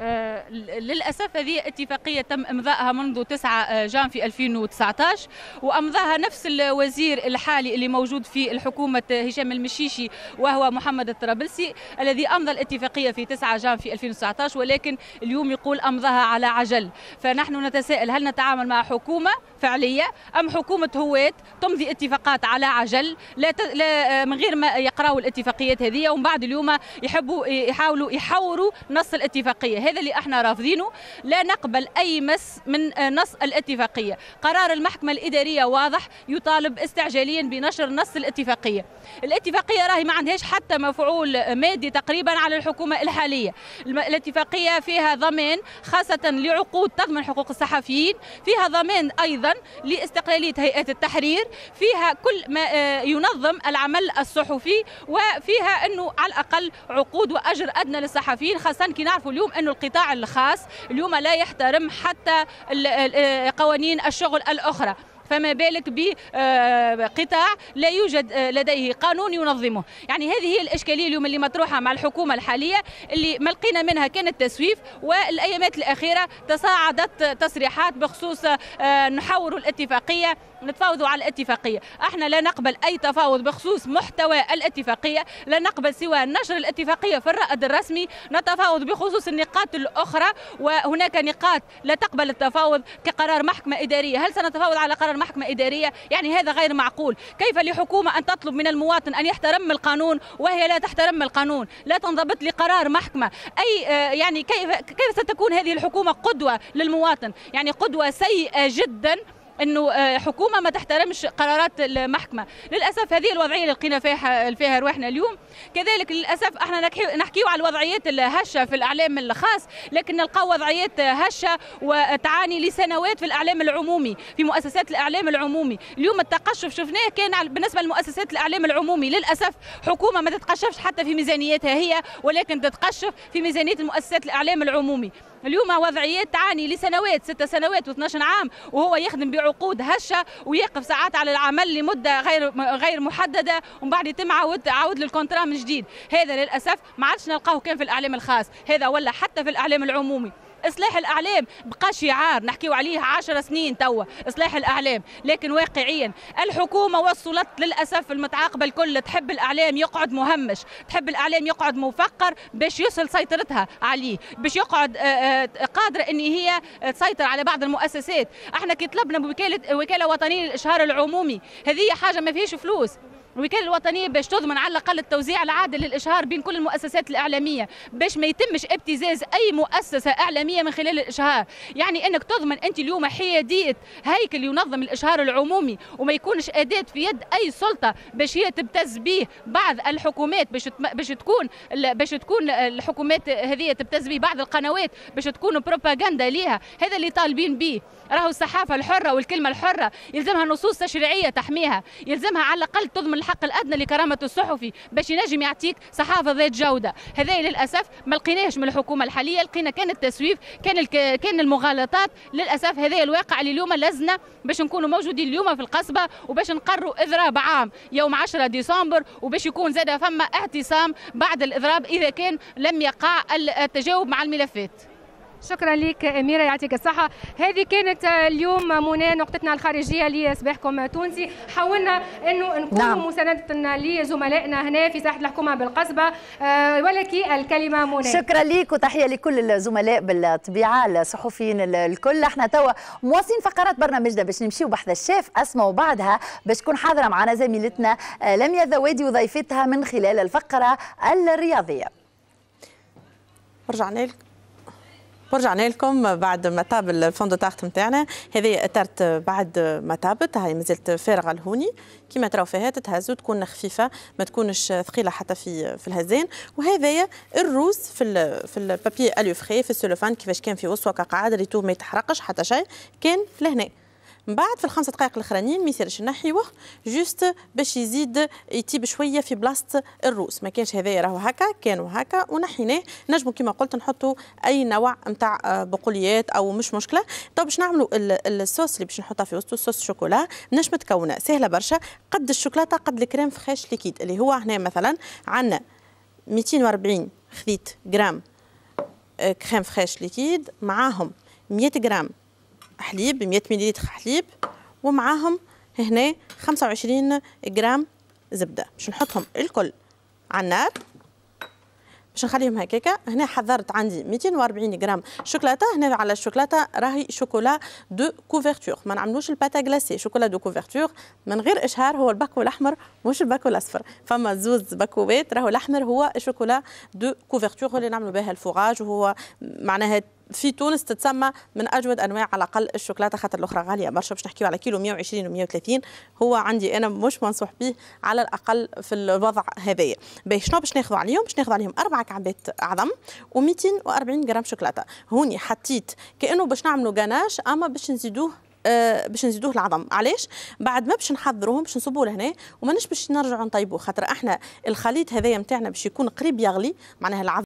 [SPEAKER 2] آه، للأسف هذه اتفاقية تم إمضائها منذ 9 آه، جان في 2019 وأمضاها نفس الوزير الحالي اللي موجود في الحكومة آه، هشام المشيشي وهو محمد الطرابلسي الذي أمضى الاتفاقية في 9 جان في 2019 ولكن اليوم يقول أمضاها على عجل فنحن نتساءل هل نتعامل مع حكومة فعلية أم حكومة هوات تمضي اتفاقات على عجل لا, ت... لا من غير ما يقراوا الاتفاقيات هذه ومن بعد اليوم يحبوا يحاولوا يحوروا نص الاتفاقية هذا اللي احنا رافضينه لا نقبل أي مس من آه، نص الاتفاقية قرار المحكمة الإدارية واضح يطالب استعجاليا بنشر نص الاتفاقية الاتفاقية راهي ما عندهاش حتى مفعول مادي تقريبا على الحكومة الحالية الاتفاقية فيها ضمان خاصة لعقود تضمن حقوق الصحفيين فيها ضمان أيضا لاستقلالية هيئات التحرير فيها كل ما آه، ينظم العمل الصحفي وفيها أنه على الأقل عقود وأجر أدنى للصحفيين خاصة كي نعرفوا اليوم أنه القطاع الخاص اليوم لا يحترم حتى آه، قوانين الشغل الأخرى فما بالك بقطاع آه، لا يوجد آه، لديه قانون ينظمه يعني هذه هي الإشكالية اليوم اللي مطروحة مع الحكومة الحالية اللي ملقينا منها كان التسويف والأيامات الأخيرة تصاعدت تصريحات بخصوص نحور الاتفاقية نتفاوضوا على الاتفاقيه احنا لا نقبل اي تفاوض بخصوص محتوى الاتفاقيه لا نقبل سوى نشر الاتفاقيه في الرائد الرسمي نتفاوض بخصوص النقاط الاخرى وهناك نقاط لا تقبل التفاوض كقرار محكمه اداريه هل سنتفاوض على قرار محكمه اداريه يعني هذا غير معقول كيف لحكومه ان تطلب من المواطن ان يحترم القانون وهي لا تحترم القانون لا تنضبط لقرار محكمه اي آه، يعني كيف كيف ستكون هذه الحكومه قدوه للمواطن يعني قدوه سيئه جدا انه آه، حكومه ما تحترمش قرارات المحكمه للاسف هذه الوضعيه اللي لقينا فيها فيها رواحنا اليوم كذلك للاسف احنا نحكيو على الوضعيات الهشه في الاعلام الخاص لكن نلقاو وضعيات هشه وتعاني لسنوات في الاعلام العمومي في مؤسسات الاعلام العمومي اليوم التقشف شفناه كان بالنسبه لمؤسسات الاعلام العمومي للاسف حكومه ما تتقشفش حتى في ميزانيتها هي ولكن تتقشف في ميزانيه مؤسسات الاعلام العمومي اليوم وضعيات تعاني لسنوات ست سنوات و12 عام وهو يخدم بعقود هشه ويقف ساعات على العمل لمده غير غير محدده ومن بعد يتم عود عود للكونترا من جديد هذا للاسف ما عادش نلقاه كان في الاعلام الخاص هذا ولا حتى في الاعلام العمومي اصلاح الاعلام بقى شعار نحكيو عليه 10 سنين توا اصلاح الاعلام لكن واقعيا الحكومه وصلت للاسف المتعاقبه الكل تحب الاعلام يقعد مهمش تحب الاعلام يقعد مفقر باش يوصل سيطرتها عليه باش يقعد آه، آه، قادره ان هي تسيطر على بعض المؤسسات احنا كي طلبنا بوكاله وكاله وطنيه للاشهار العمومي هذه حاجه ما فيهاش فلوس الوكاله الوطنيه باش تضمن على الاقل التوزيع العادل للاشهار بين كل المؤسسات الاعلاميه باش ما يتمش ابتزاز اي مؤسسه اعلاميه من خلال الاشهار يعني انك تضمن انت اليوم حياديه هيكل ينظم الاشهار العمومي وما يكونش اداه في يد اي سلطه باش هي تبتز به بعض الحكومات باش باش تكون باش تكون الحكومات هذه تبتز به بعض القنوات باش تكون بروباغندا ليها هذا اللي طالبين به راهو الصحافه الحره والكلمه الحره يلزمها نصوص تشريعيه تحميها يلزمها على الاقل تضمن الحق الادنى لكرامه الصحفي باش ينجم يعطيك صحافه ذات جوده هذا للاسف ما لقيناهش من الحكومه الحاليه لقينا كان التسويف كان الك... كان المغالطات للاسف هذا الواقع اللي اليوم لازنا باش نكونوا موجودين اليوم في القصبه وباش نقروا اضراب عام يوم 10 ديسمبر وباش يكون زاد فما اعتصام بعد الاضراب اذا كان لم يقع التجاوب مع الملفات شكرا لك أميرة يعطيك
[SPEAKER 1] الصحة هذه كانت اليوم منى نقطتنا الخارجية لصباحكم تونسي حاولنا أنه نكون نعم. مساندة لزملائنا هنا في ساحة الحكومة بالقصبة آه، ولك الكلمة منى شكرا
[SPEAKER 4] لك وتحية لكل الزملاء بالطبيعة الصحفيين الكل احنا توا مواصلين فقرات برنامجنا باش نمشيو بحذا الشاف أسمى وبعدها باش تكون حاضرة معنا زميلتنا آه، لميا ذوادي وضيفتها من خلال الفقرة الرياضية
[SPEAKER 3] رجعنا لكم ورجعنا لكم بعد ما طاب الفوندو تاخت نتاعنا هذه اثرت بعد ما طابت هاي مازالت فارغه لهوني كما تراو فيها تتهز وتكون خفيفه ما تكونش ثقيله حتى في في الهزان وهذا الروز في الـ في البابي اليوفخي في السلوفان كيفاش كان في وسوه كقاعد ريتو ما يتحرقش حتى شيء كان لهنا من بعد في الخمسة دقائق الاخرانيين ما يصيرش نحيوه جوست باش يزيد يطيب شويه في بلاصه الروس ما كانش هذايا راهو هكا كانوا هكا ونحيناه نجموا كما قلت نحطوا اي نوع نتاع آه، بقوليات او مش مشكله تو باش نعملوا الصوص اللي باش نحطها في وسطو صوص شوكولا نجم متكونه سهله برشا قد الشوكولاته قد الكريم فخيش ليكيد اللي هو هنا مثلا عندنا 240 خذيت جرام آه، كريم فخيش ليكيد معاهم 100 جرام حليب 100 ملل حليب ومعاهم هنا 25 جرام زبده باش نحطهم الكل على النار باش نخليهم هكاكا هنا حضرت عندي 240 غرام شوكولاته هنا على الشوكولاته راهي شوكولا دو كوفرتور ما نعملوش الباتا غلاسي شوكولا دو كوفرتور من غير اشهار هو الباكو الاحمر مش الباكو الاصفر فما زوز باكوات راهو الاحمر هو الشوكولا دو كوفرتور اللي نعملوا بها الفوراج وهو معناها في تونس تتسمى من اجود انواع على الاقل الشوكولاته خاطر الاخرى غاليه برشا باش نحكيو على كيلو 120 و130 هو عندي انا مش منصوح به على الاقل في الوضع هذايا باش شنو باش ناخذ عليهم باش ناخذ عليهم اربع كعبات عظم و240 غرام شوكولاته هوني حطيت كانه باش نعملوا غناش اما باش نزيدوه آه، باش نزيدوه العظم علاش بعد ما باش نحضروهم باش نصبوه لهنا وماناش باش نرجعوا نطيبوه خاطر احنا الخليط هذايا نتاعنا باش يكون قريب يغلي معناها العظم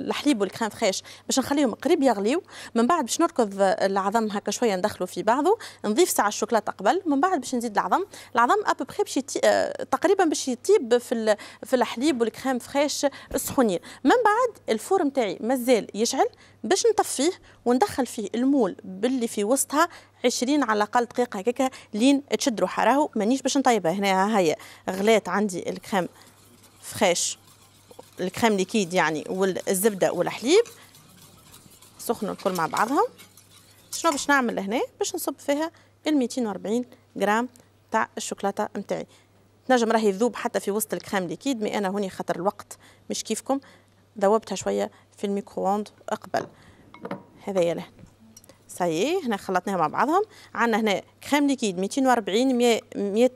[SPEAKER 3] الحليب والكريم فريش باش نخليهم قريب يغليو من بعد باش نركض العظم هكا شويه ندخلو في بعضه نضيف ساعه الشوكولاته قبل من بعد باش نزيد العظم العظم اب باش يتي... آه، تقريبا باش يطيب في في الحليب والكريم فريش السخونين من بعد الفور نتاعي مازال يشعل باش نطفيه وندخل فيه المول باللي في وسطها 20 على الاقل دقيقه هكاك لين تشد روحها راهو مانيش باش نطيبها هنا هيا غلات عندي الكريم فريش الكريم ليكيد يعني والزبده والحليب سخنوا الكل مع بعضهم شنو باش نعمل هنا باش نصب فيها ال 240 غرام تاع الشوكولاته نتاعي تنجم راهي تذوب حتى في وسط الكريم ليكيد مي انا هوني خاطر الوقت مش كيفكم ذوبتها شويه في الميكرووند قبل هذايا له صاي هنا خلطناها مع بعضهم عندنا هنا كريم ليكيد 240 100 100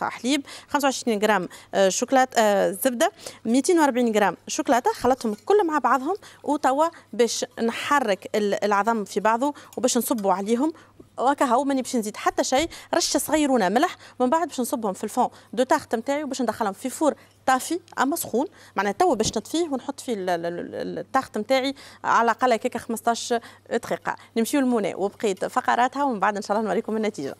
[SPEAKER 3] حليب 25 غرام آه، شوكولات آه، زبده 240 غرام شوكولاته خلطتهم كل مع بعضهم وتوا باش نحرك العظم في بعضه وباش نصبوا عليهم وكهو ماني باش نزيد حتى شيء رشه صغيرونه ملح من بعد باش نصبهم في الفون دو تارت نتاعي وباش ندخلهم في فور طافي اما سخون معناها توا باش نطفيه ونحط فيه التارت نتاعي على الاقل هكاك 15 دقيقه نمشيو للمونه وبقيت فقراتها ومن بعد ان شاء الله نوريكم النتيجه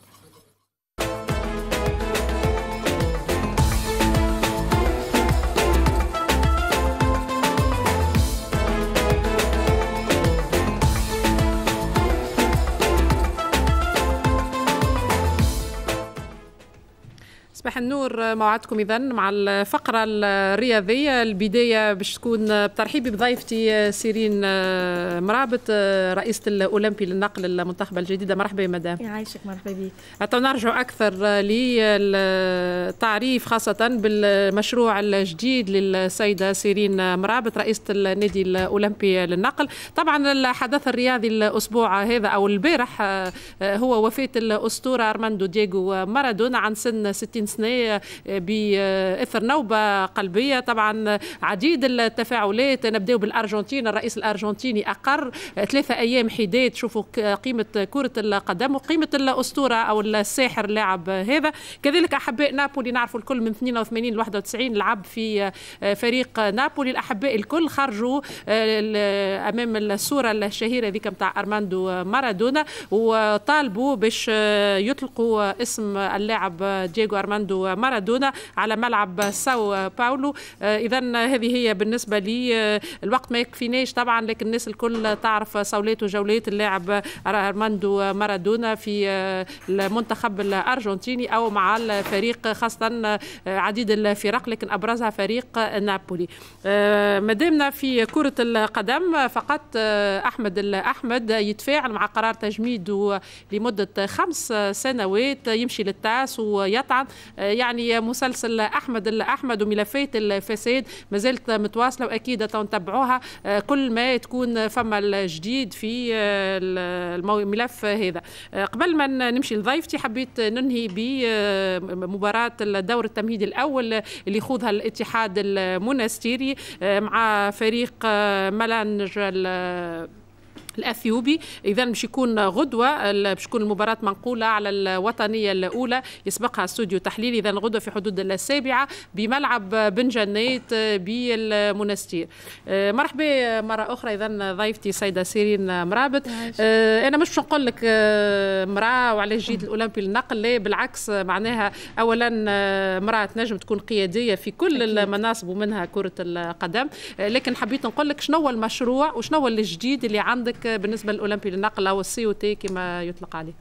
[SPEAKER 8] صباح النور موعدكم اذا مع الفقره الرياضيه البدايه باش تكون بترحيبي بضيفتي سيرين آه، مرابط آه، رئيسه الاولمبي للنقل المنتخبه الجديده مرحبا مدام يعيشك مرحبا بك حتى نرجعوا اكثر آه، للتعريف خاصه بالمشروع الجديد للسيده سيرين مرابط رئيسه النادي الاولمبي للنقل طبعا الحدث الرياضي الاسبوع هذا او البارح هو وفاه الاسطوره ارماندو دييغو مارادونا عن سن 60 سنه آه، باثر نوبه قلبيه طبعا عديد التفاعلات نبداو بالارجنتين الرئيس الارجنتيني اقر ثلاثه ايام حداد تشوفوا قيمه كره القدم وقيمه الاسطوره او الساحر اللاعب هذا كذلك احباء نابولي نعرفوا الكل من 82 ل 91 لعب في آه، فريق نابولي الاحباء الكل خرجوا آه، امام الصوره الشهيره ذيك نتاع ارماندو مارادونا وطالبوا باش يطلقوا اسم اللاعب دييغو ارماندو منذ مارادونا على ملعب ساو باولو آه، اذا هذه هي بالنسبه لي آه، الوقت ما يكفيناش طبعا لكن الناس الكل تعرف صولات وجولات اللاعب ارماندو مارادونا في آه، المنتخب الارجنتيني او مع الفريق خاصه عديد الفرق لكن ابرزها فريق نابولي مدامنا في كرة القدم فقط أحمد الأحمد يتفاعل مع قرار تجميده لمدة خمس سنوات يمشي للتاس ويطعن آه، يعني مسلسل احمد الاحمد وملفات الفساد ما زالت متواصله واكيد نتبعوها آه، كل ما تكون فما الجديد في آه، الملف هذا قبل ما نمشي لضيفتي حبيت ننهي بمباراه الدور التمهيدي الاول اللي يخوضها الاتحاد المنستيري مع فريق ملانج الاثيوبي اذا باش يكون غدوه باش تكون المباراه منقوله على الوطنيه الاولى يسبقها استوديو تحليلي اذا غدوه في حدود السابعه بملعب بن جنيت آه، بالمنستير آه، مرحبا مره اخرى اذا ضيفتي سيده سيرين مرابط آه، انا مش نقول لك مراه وعلى جيد الاولمبي للنقل لا بالعكس معناها اولا مراه تنجم تكون قياديه في كل أكيد. المناصب ومنها كره القدم لكن حبيت نقول لك شنو هو المشروع وشنو هو الجديد اللي عندك بالنسبه للاولمبي للنقل والسي او تي كما يطلق عليه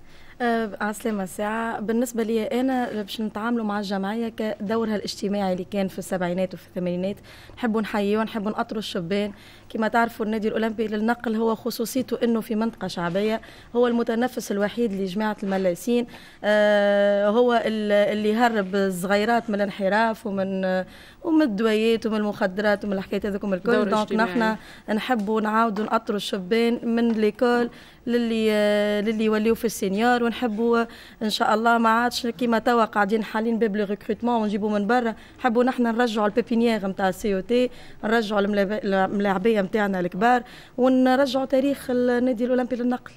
[SPEAKER 9] أه على السلامة ساعة بالنسبة لي أنا باش نتعاملوا مع الجمعية كدورها الاجتماعي اللي كان في السبعينات وفي الثمانينات نحبوا نحييوا نحبوا نقطروا الشبان كما تعرفوا النادي الأولمبي للنقل هو خصوصيته أنه في منطقة شعبية هو المتنفس الوحيد لجماعة الملاسين آه، هو اللي يهرب الصغيرات من الانحراف ومن آه، ومن الدويات ومن المخدرات ومن الحكايات هذوك الكل دونك نحن نحبوا نعاودوا نقطروا الشبان من ليكول للي آه، للي يوليو في السينيور ونحبوا ان شاء الله ما عادش كيما توا قاعدين حالين باب لو ريكروتمون ونجيبوا من برا نحبوا نحن نرجعوا البيبينيير نتاع السي او تي نرجعوا الملاعبيه نتاعنا الكبار ونرجعوا تاريخ النادي الاولمبي للنقل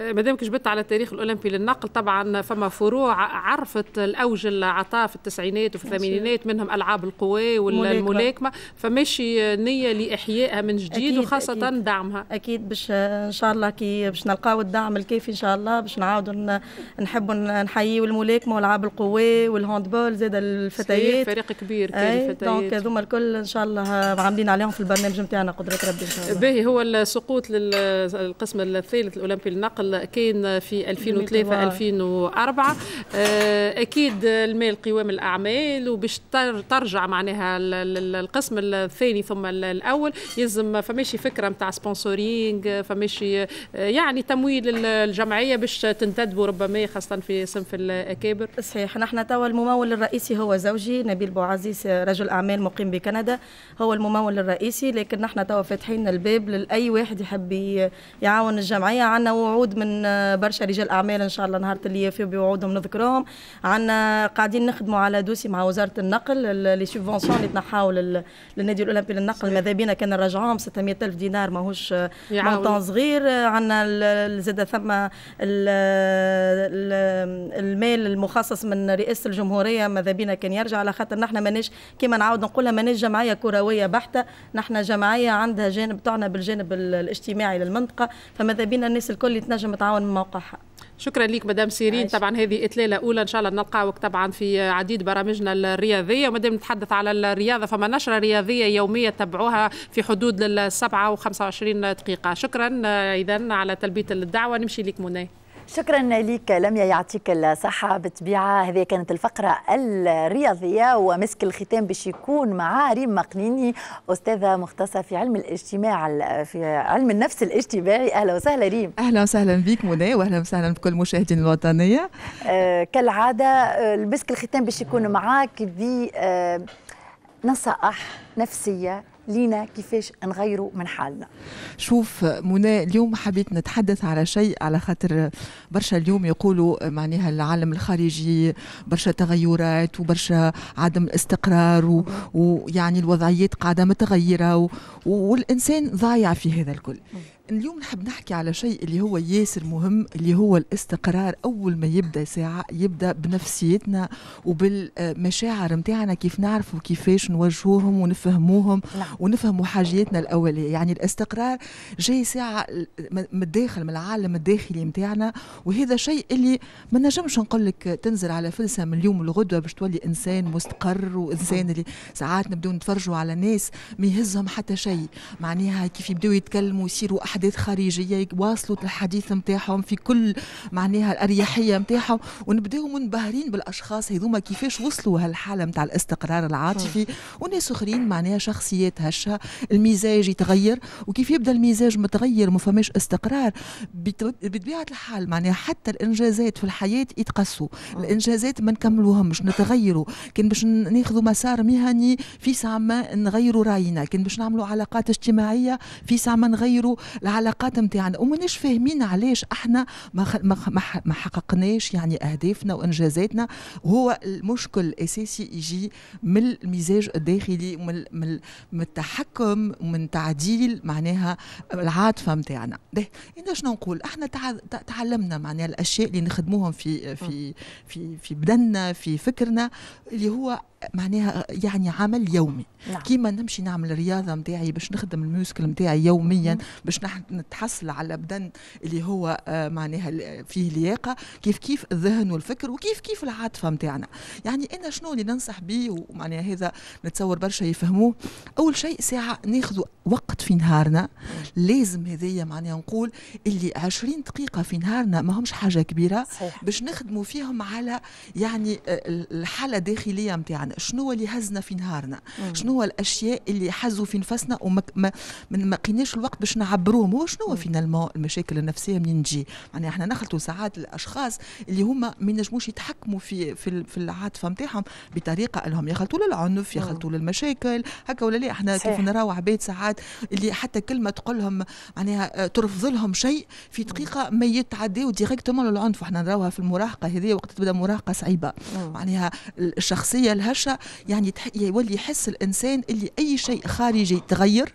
[SPEAKER 9] آه،
[SPEAKER 8] مادامك كجبت على التاريخ الاولمبي للنقل طبعا فما فروع عرفت الاوج اللي عطاه في التسعينات وفي الثمانينات منهم العاب القوى والملاكمه فماشي نيه
[SPEAKER 9] لاحيائها من جديد أكيد وخاصه أكيد دعمها اكيد باش ان شاء الله كي باش نلقاو الدعم الكافي ان شاء الله باش نعاودوا نحبوا نحييوا الملاكمه والعاب القوى والهاندبول زاد الفتيات فريق كبير كان الفتيات دونك هذوما الكل ان شاء الله عاملين عليهم في البرنامج نتاعنا قدره ربي ان شاء الله
[SPEAKER 8] باهي هو السقوط للقسم الثالث الاولمبي للنقل الفيصل كان في 2003 2004 آه، اكيد المال قوام الاعمال وباش ترجع معناها القسم الثاني ثم الاول يلزم فماشي فكره نتاع سبونسورينغ فماشي آه، يعني تمويل
[SPEAKER 9] الجمعيه باش تنتدبوا ربما خاصه في صنف الاكابر صحيح نحن توا الممول الرئيسي هو زوجي نبيل بوعزيز رجل اعمال مقيم بكندا هو الممول الرئيسي لكن نحن توا فاتحين الباب لاي واحد يحب يعاون الجمعيه عندنا وعود من آه، برشا رجال اعمال ان شاء الله نهار اللي في بوعودهم نذكرهم عندنا آه، قاعدين نخدموا على دوسي مع وزاره النقل لي سوبفونسيون اللي تنحاو للنادي الاولمبي للنقل ماذا بينا كان نرجعوهم 600000 دينار ماهوش مونطون آه، صغير عندنا زاد ثم المال المخصص من رئاسه الجمهوريه ماذا بينا كان يرجع على خاطر نحن ماناش كيما نعاود نقولها ماناش جمعيه كرويه بحته نحن جمعيه عندها جانب تعنى بالجانب الاجتماعي للمنطقه فماذا بينا الناس الكل يتنجم نجم تعاون من موقعها
[SPEAKER 8] شكرا لك مدام سيرين عايش. طبعا هذه اطلاله اولى ان شاء الله نلقاوك طبعا في عديد برامجنا الرياضيه ومادام نتحدث على الرياضه فما نشره رياضيه يوميه تبعوها في حدود ال 7 و و25 دقيقه شكرا آه، اذا على تلبيه الدعوه نمشي لك منى
[SPEAKER 4] شكرا لك لميا يعطيك الصحة بالطبيعة هذه كانت الفقرة الرياضية ومسك الختام باش يكون مع ريم مقليني أستاذة مختصة في علم الاجتماع في علم النفس الاجتماعي أهلا وسهلا ريم
[SPEAKER 10] أهلا وسهلا بك منى وأهلا وسهلا بكل مشاهدين الوطنية
[SPEAKER 4] آه كالعادة المسك الختام باش يكون معاك ب آه، نصائح نفسية لينا كيفاش نغيروا من حالنا
[SPEAKER 10] شوف منى اليوم حبيت نتحدث على شيء على خاطر برشا اليوم يقولوا معناها العالم الخارجي برشا تغيرات وبرشا عدم الاستقرار ويعني الوضعيات قاعده متغيره والانسان ضايع في هذا الكل اليوم نحب نحكي على شيء اللي هو ياسر مهم اللي هو الاستقرار اول ما يبدا ساعه يبدا بنفسيتنا وبالمشاعر نتاعنا كيف نعرفوا كيفاش نوجهوهم ونفهموهم نعم. ونفهموا حاجياتنا الاوليه يعني الاستقرار جاي ساعه من الداخل من العالم الداخلي نتاعنا وهذا شيء اللي ما نجمش نقول لك تنزل على فلسه من اليوم الغدوه باش تولي انسان مستقر وانسان نعم. اللي ساعات نبداو نتفرجوا على ناس ما يهزهم حتى شيء معناها كيف يبداو يتكلموا يصيروا احداث خارجيه يواصلوا الحديث نتاعهم في كل معناها الاريحيه نتاعهم ونبداو منبهرين بالاشخاص هذوما كيفاش وصلوا هالحاله نتاع الاستقرار العاطفي وناس اخرين معناها شخصيات هشه المزاج يتغير وكيف يبدا المزاج متغير ما فماش استقرار بطبيعه الحال معناها حتى الانجازات في الحياه يتقصوا آه. الانجازات ما نكملوهمش نتغيروا كان باش ناخذوا مسار مهني في ساعه ما نغيروا راينا كان باش نعملوا علاقات اجتماعيه في ساعه ما نغيروا العلاقات نتاعنا وماناش فاهمين علاش احنا ما ما ما حققناش يعني اهدافنا وانجازاتنا هو المشكل الاساسي يجي من المزاج الداخلي ومن من التحكم ومن تعديل معناها العاطفه نتاعنا انا شنو نقول احنا تعلمنا معناها الاشياء اللي نخدموهم في في في في بدننا في فكرنا اللي هو معناها يعني عمل يومي نعم. كيما نمشي نعمل الرياضه نتاعي باش نخدم الميوسكل نتاعي يوميا باش نتحصل على بدن اللي هو آه، معناها فيه لياقه كيف كيف الذهن والفكر وكيف كيف العاطفه نتاعنا يعني انا شنو اللي ننصح به ومعناها هذا نتصور برشا يفهموه اول شيء ساعه ناخذ وقت في نهارنا لازم هذايا معناها نقول اللي 20 دقيقه في نهارنا ما همش حاجه كبيره صحيح. باش نخدموا فيهم على يعني آه، الحاله الداخليه نتاعنا تاعنا شنو اللي هزنا في نهارنا شنو الاشياء اللي حزوا في نفسنا وما ما, ما قيناش الوقت باش نعبروهم هو شنو فينا المشاكل النفسيه منين تجي يعني احنا نخلطوا ساعات الاشخاص اللي هما ما ينجموش يتحكموا في في في العاطفه نتاعهم بطريقه لهم يخلطوا للعنف يخلطوا للمشاكل هكا ولا لا احنا كيف نراو عباد ساعات اللي حتى كلمه تقول لهم معناها آه، ترفض لهم شيء في دقيقه ما يتعداو ديريكتومون للعنف احنا نراوها في المراهقه هذه وقت تبدا مراهقه صعيبه معناها الشخصيه الهشة برشا يعني يولي يحس الانسان اللي اي شيء خارجي يتغير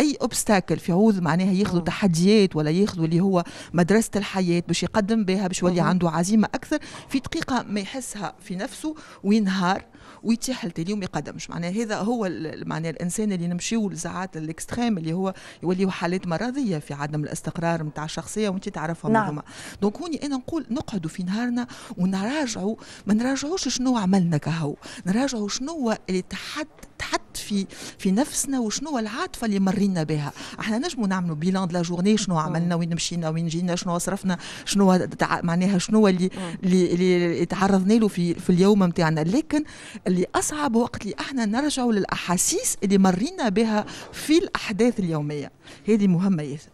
[SPEAKER 10] اي اوبستاكل في عوض معناها ياخذوا آه. تحديات ولا ياخذوا اللي هو مدرسه الحياه باش يقدم بها باش يولي عنده عزيمه اكثر في دقيقه ما يحسها في نفسه وينهار ويتيح اليوم يقدمش معناها هذا هو معناها الانسان اللي نمشيو ساعات الاكستريم اللي هو يوليو حالات مرضيه في عدم الاستقرار نتاع الشخصيه وانت تعرفهم نعم. هما دونك هوني انا نقول نقعدوا في نهارنا ونراجعوا ما نراجعوش شنو عملنا كهو نراجعوا شنو اللي تحد تحت في في نفسنا وشنو هو العاطفه اللي مرينا بها احنا نجموا نعملوا بيلان لا جورني شنو نعم. عملنا وين مشينا وين جينا شنو صرفنا شنو معناها شنو نعم. اللي اللي تعرضنا له في في اليوم نتاعنا لكن اللي اصعب وقت اللي احنا نرجعوا للاحاسيس اللي مرينا بها في الاحداث اليوميه هذه مهمه ياسر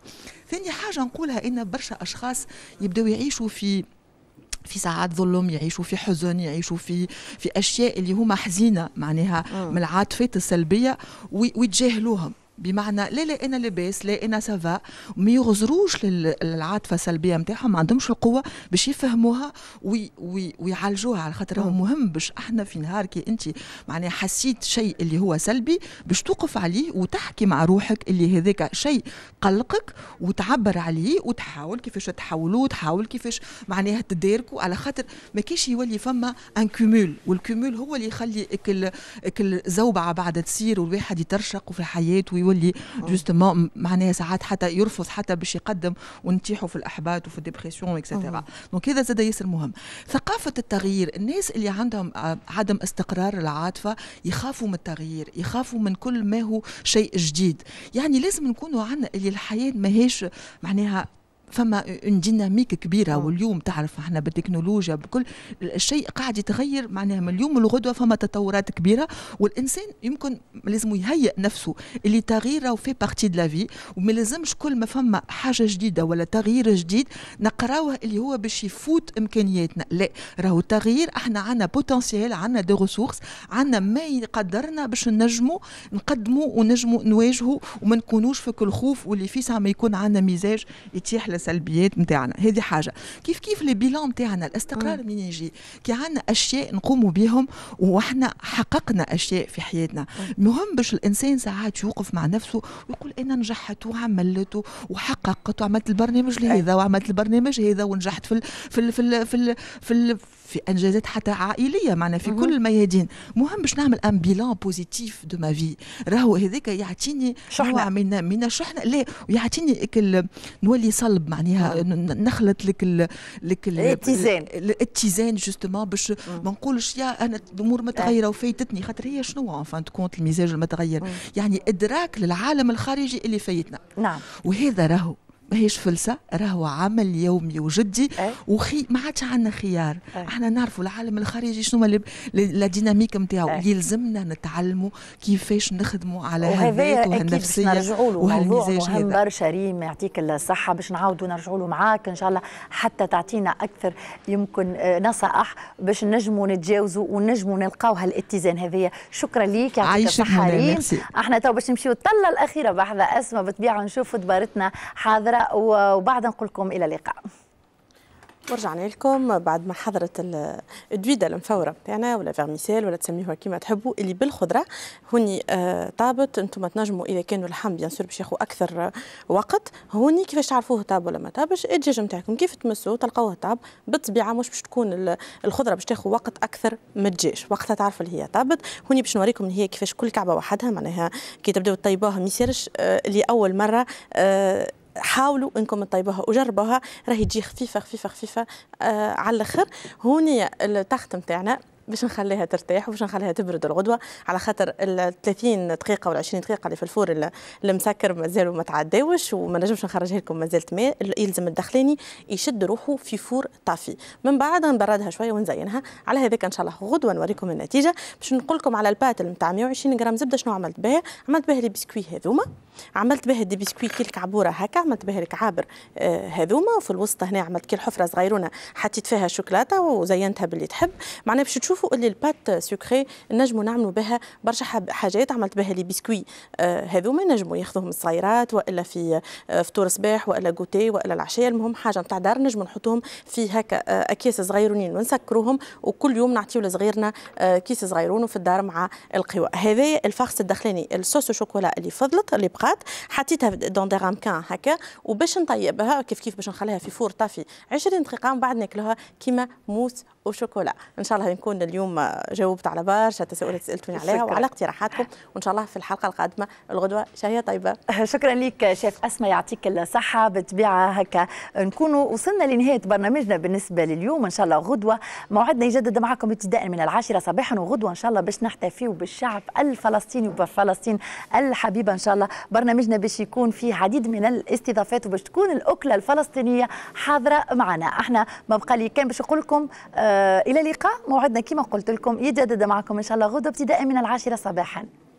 [SPEAKER 10] ثاني حاجه نقولها ان برشا اشخاص يبداو يعيشوا في في ساعات ظلم يعيشوا في حزن يعيشوا في في اشياء اللي هما حزينه معناها آه. من العاطفات السلبيه ويتجاهلوهم بمعنى لا لا انا لاباس لا انا سافا ما يغزروش للعاطفه السلبيه نتاعهم ما عندهمش القوه باش يفهموها وي وي ويعالجوها على خاطر هو نعم. مهم باش احنا في نهار كي انت معناها حسيت شيء اللي هو سلبي باش توقف عليه وتحكي مع روحك اللي هذاك شيء قلقك وتعبر عليه وتحاول كيفاش تحاولوه تحاول كيفاش معناها تداركوا على خاطر ما كاش يولي فما ان كومول والكومول هو اللي يخلي اكل اكل زوبعه بعد تصير والواحد يترشق في حياته يولي جوستومون آه. معناها ساعات حتى يرفض حتى باش يقدم ونتيحوا في الاحباط وفي الديبرسيون اكسترا دونك هذا زاد ياسر مهم ثقافه التغيير الناس اللي عندهم آه، عدم استقرار العاطفه يخافوا من التغيير يخافوا من كل ما هو شيء جديد يعني لازم نكونوا عندنا اللي الحياه ماهيش معناها فما اون ديناميك كبيره أوه. واليوم تعرف احنا بالتكنولوجيا بكل الشيء قاعد يتغير معناها من اليوم للغدوه فما تطورات كبيره والانسان يمكن لازم يهيئ نفسه اللي تغييره في بارتي دو لافي وما لازمش كل ما فما حاجه جديده ولا تغيير جديد نقراوه اللي هو باش يفوت امكانياتنا لا راهو التغيير احنا عندنا بوتنسيال عندنا دي ريسورس عندنا ما يقدرنا باش نجموا نقدموا ونجموا نواجهوا وما نكونوش في كل خوف واللي ساعه ما يكون عندنا مزاج يتيح السلبيات نتاعنا هذه حاجه كيف كيف لي بيلون نتاعنا الاستقرار منين يجي كي عندنا اشياء نقوموا بهم واحنا حققنا اشياء في حياتنا مهم باش الانسان ساعات يوقف مع نفسه ويقول انا نجحت وعملت وحققت وعملت البرنامج هذا وعملت البرنامج هذا ونجحت في الـ في الـ في الـ في, الـ في, الـ في انجازات حتى عائليه معنا في كل الميادين مهم باش نعمل ان بيلان بوزيتيف دو ما في راهو هذاك يعطيني شحنه من من الشحنه لا ويعطيني نولي صلب معناها نخلط لك ال لك ال الاتزان الاتزان جوستومون باش ما نقولش يا انا الامور متغيره وفايتتني خاطر هي شنو ان فان كونت المزاج المتغير يعني ادراك للعالم الخارجي اللي فايتنا نعم وهذا راهو ماهيش فلسه راهو عمل يومي وجدي أه؟ وخي ما عادش عندنا خيار أه؟ احنا نعرفوا العالم الخارجي شنو ل... ل... لا ديناميك نتاعو إيه؟ يلزمنا نتعلموا كيفاش نخدموا على هذاك وهالنفسيه له مهم
[SPEAKER 4] برشا ريم يعطيك الصحه باش نعاودوا نرجعوا له معاك ان شاء الله حتى تعطينا اكثر يمكن آه، نصائح باش نجموا نتجاوزوا ونجموا نلقاو هالاتزان هذايا شكرا ليك يعطيك الصحه ريم احنا تو باش نمشيو الطله الاخيره بحذا أسماء بالطبيعه نشوفوا دبارتنا حاضره وبعد نقول لكم إلى اللقاء
[SPEAKER 3] ورجعنا لكم بعد ما حضرت الدويده المفوره نتاعنا ولا فيرميسيل ولا تسميوها كيما تحبوا اللي بالخضره هوني آه، طابت انتم تنجموا اذا كانوا اللحم بيان سور باش ياخذ اكثر وقت هوني كيفاش تعرفوه طاب ولا ما طابش الدجاج نتاعكم كيف تمسوه تلقوه طاب بالطبيعه مش باش تكون الخضره باش تاخذ وقت اكثر من الدجاج وقتها تعرف اللي هي طابت هوني باش نوريكم اللي هي كيفاش كل كعبه وحدها معناها كي تبداو تطيبوها ما يصيرش آه، اللي اول مره آه، حاولوا انكم تطيبوها وجربوها راهي تجي خفيفه خفيفه خفيفه آه على الاخر هوني التخت نتاعنا باش نخليها ترتاح وباش نخليها تبرد الغدوه على خاطر ال 30 دقيقه ولا 20 دقيقه اللي في الفور المسكر مازالوا ما تعداوش وما نجمش نخرجها لكم مازالت ماء يلزم الدخلاني يشد روحه في فور طافي من بعد نبردها شويه ونزينها على هذاك ان شاء الله غدوه نوريكم النتيجه باش نقول لكم على الباتل نتاع 120 غرام زبده شنو عملت بها عملت بها لي بسكوي هذوما عملت بها دي بسكوي كي الكعبوره هكا عملت بها الكعابر آه، هذوما وفي الوسط هنا عملت كي الحفره صغيرونه حطيت فيها الشوكولاته وزينتها باللي تحب معناها باش تشوف نشوفوا اللي البات سكري نجموا نعملوا بها برشا حاجات عملت بها لي بسكوي آه، هذوما نجموا ياخذوهم الصايرات والا في آه، فطور صباح والا غوتي والا العشاء المهم حاجه نتاع دار نجموا نحطوهم في هكا آه، اكياس صغيرونين ونسكروهم وكل يوم نعطيو لصغيرنا كيس صغيرون في الدار مع القوى هذايا الفخس الدخلاني الصوص شوكولا اللي فضلت اللي بقات حطيتها دون دي رامكان هكا وباش نطيبها كيف كيف باش نخليها في فور طافي 20 دقيقه ومن بعد ناكلوها كيما موس وشوكولا ان شاء الله نكون اليوم جاوبت على برشا تساؤلات سالتوني عليها شكرا. وعلى اقتراحاتكم وان شاء الله في الحلقه القادمه الغدوه شهيه طيبه
[SPEAKER 4] شكرا لك شيف اسماء يعطيك الصحه بالطبيعه هكا نكونوا وصلنا لنهايه برنامجنا بالنسبه لليوم ان شاء الله غدوه موعدنا يجدد معكم ابتداء من العاشره صباحا وغدوه ان شاء الله باش نحتفيوا بالشعب الفلسطيني وبفلسطين الحبيبه ان شاء الله برنامجنا باش يكون فيه عديد من الاستضافات وباش تكون الاكله الفلسطينيه حاضره معنا احنا ما بقى لي كان باش نقول لكم آه الى اللقاء موعدنا كما قلت لكم يتجدد معكم ان شاء الله غدا ابتداء من العاشره صباحا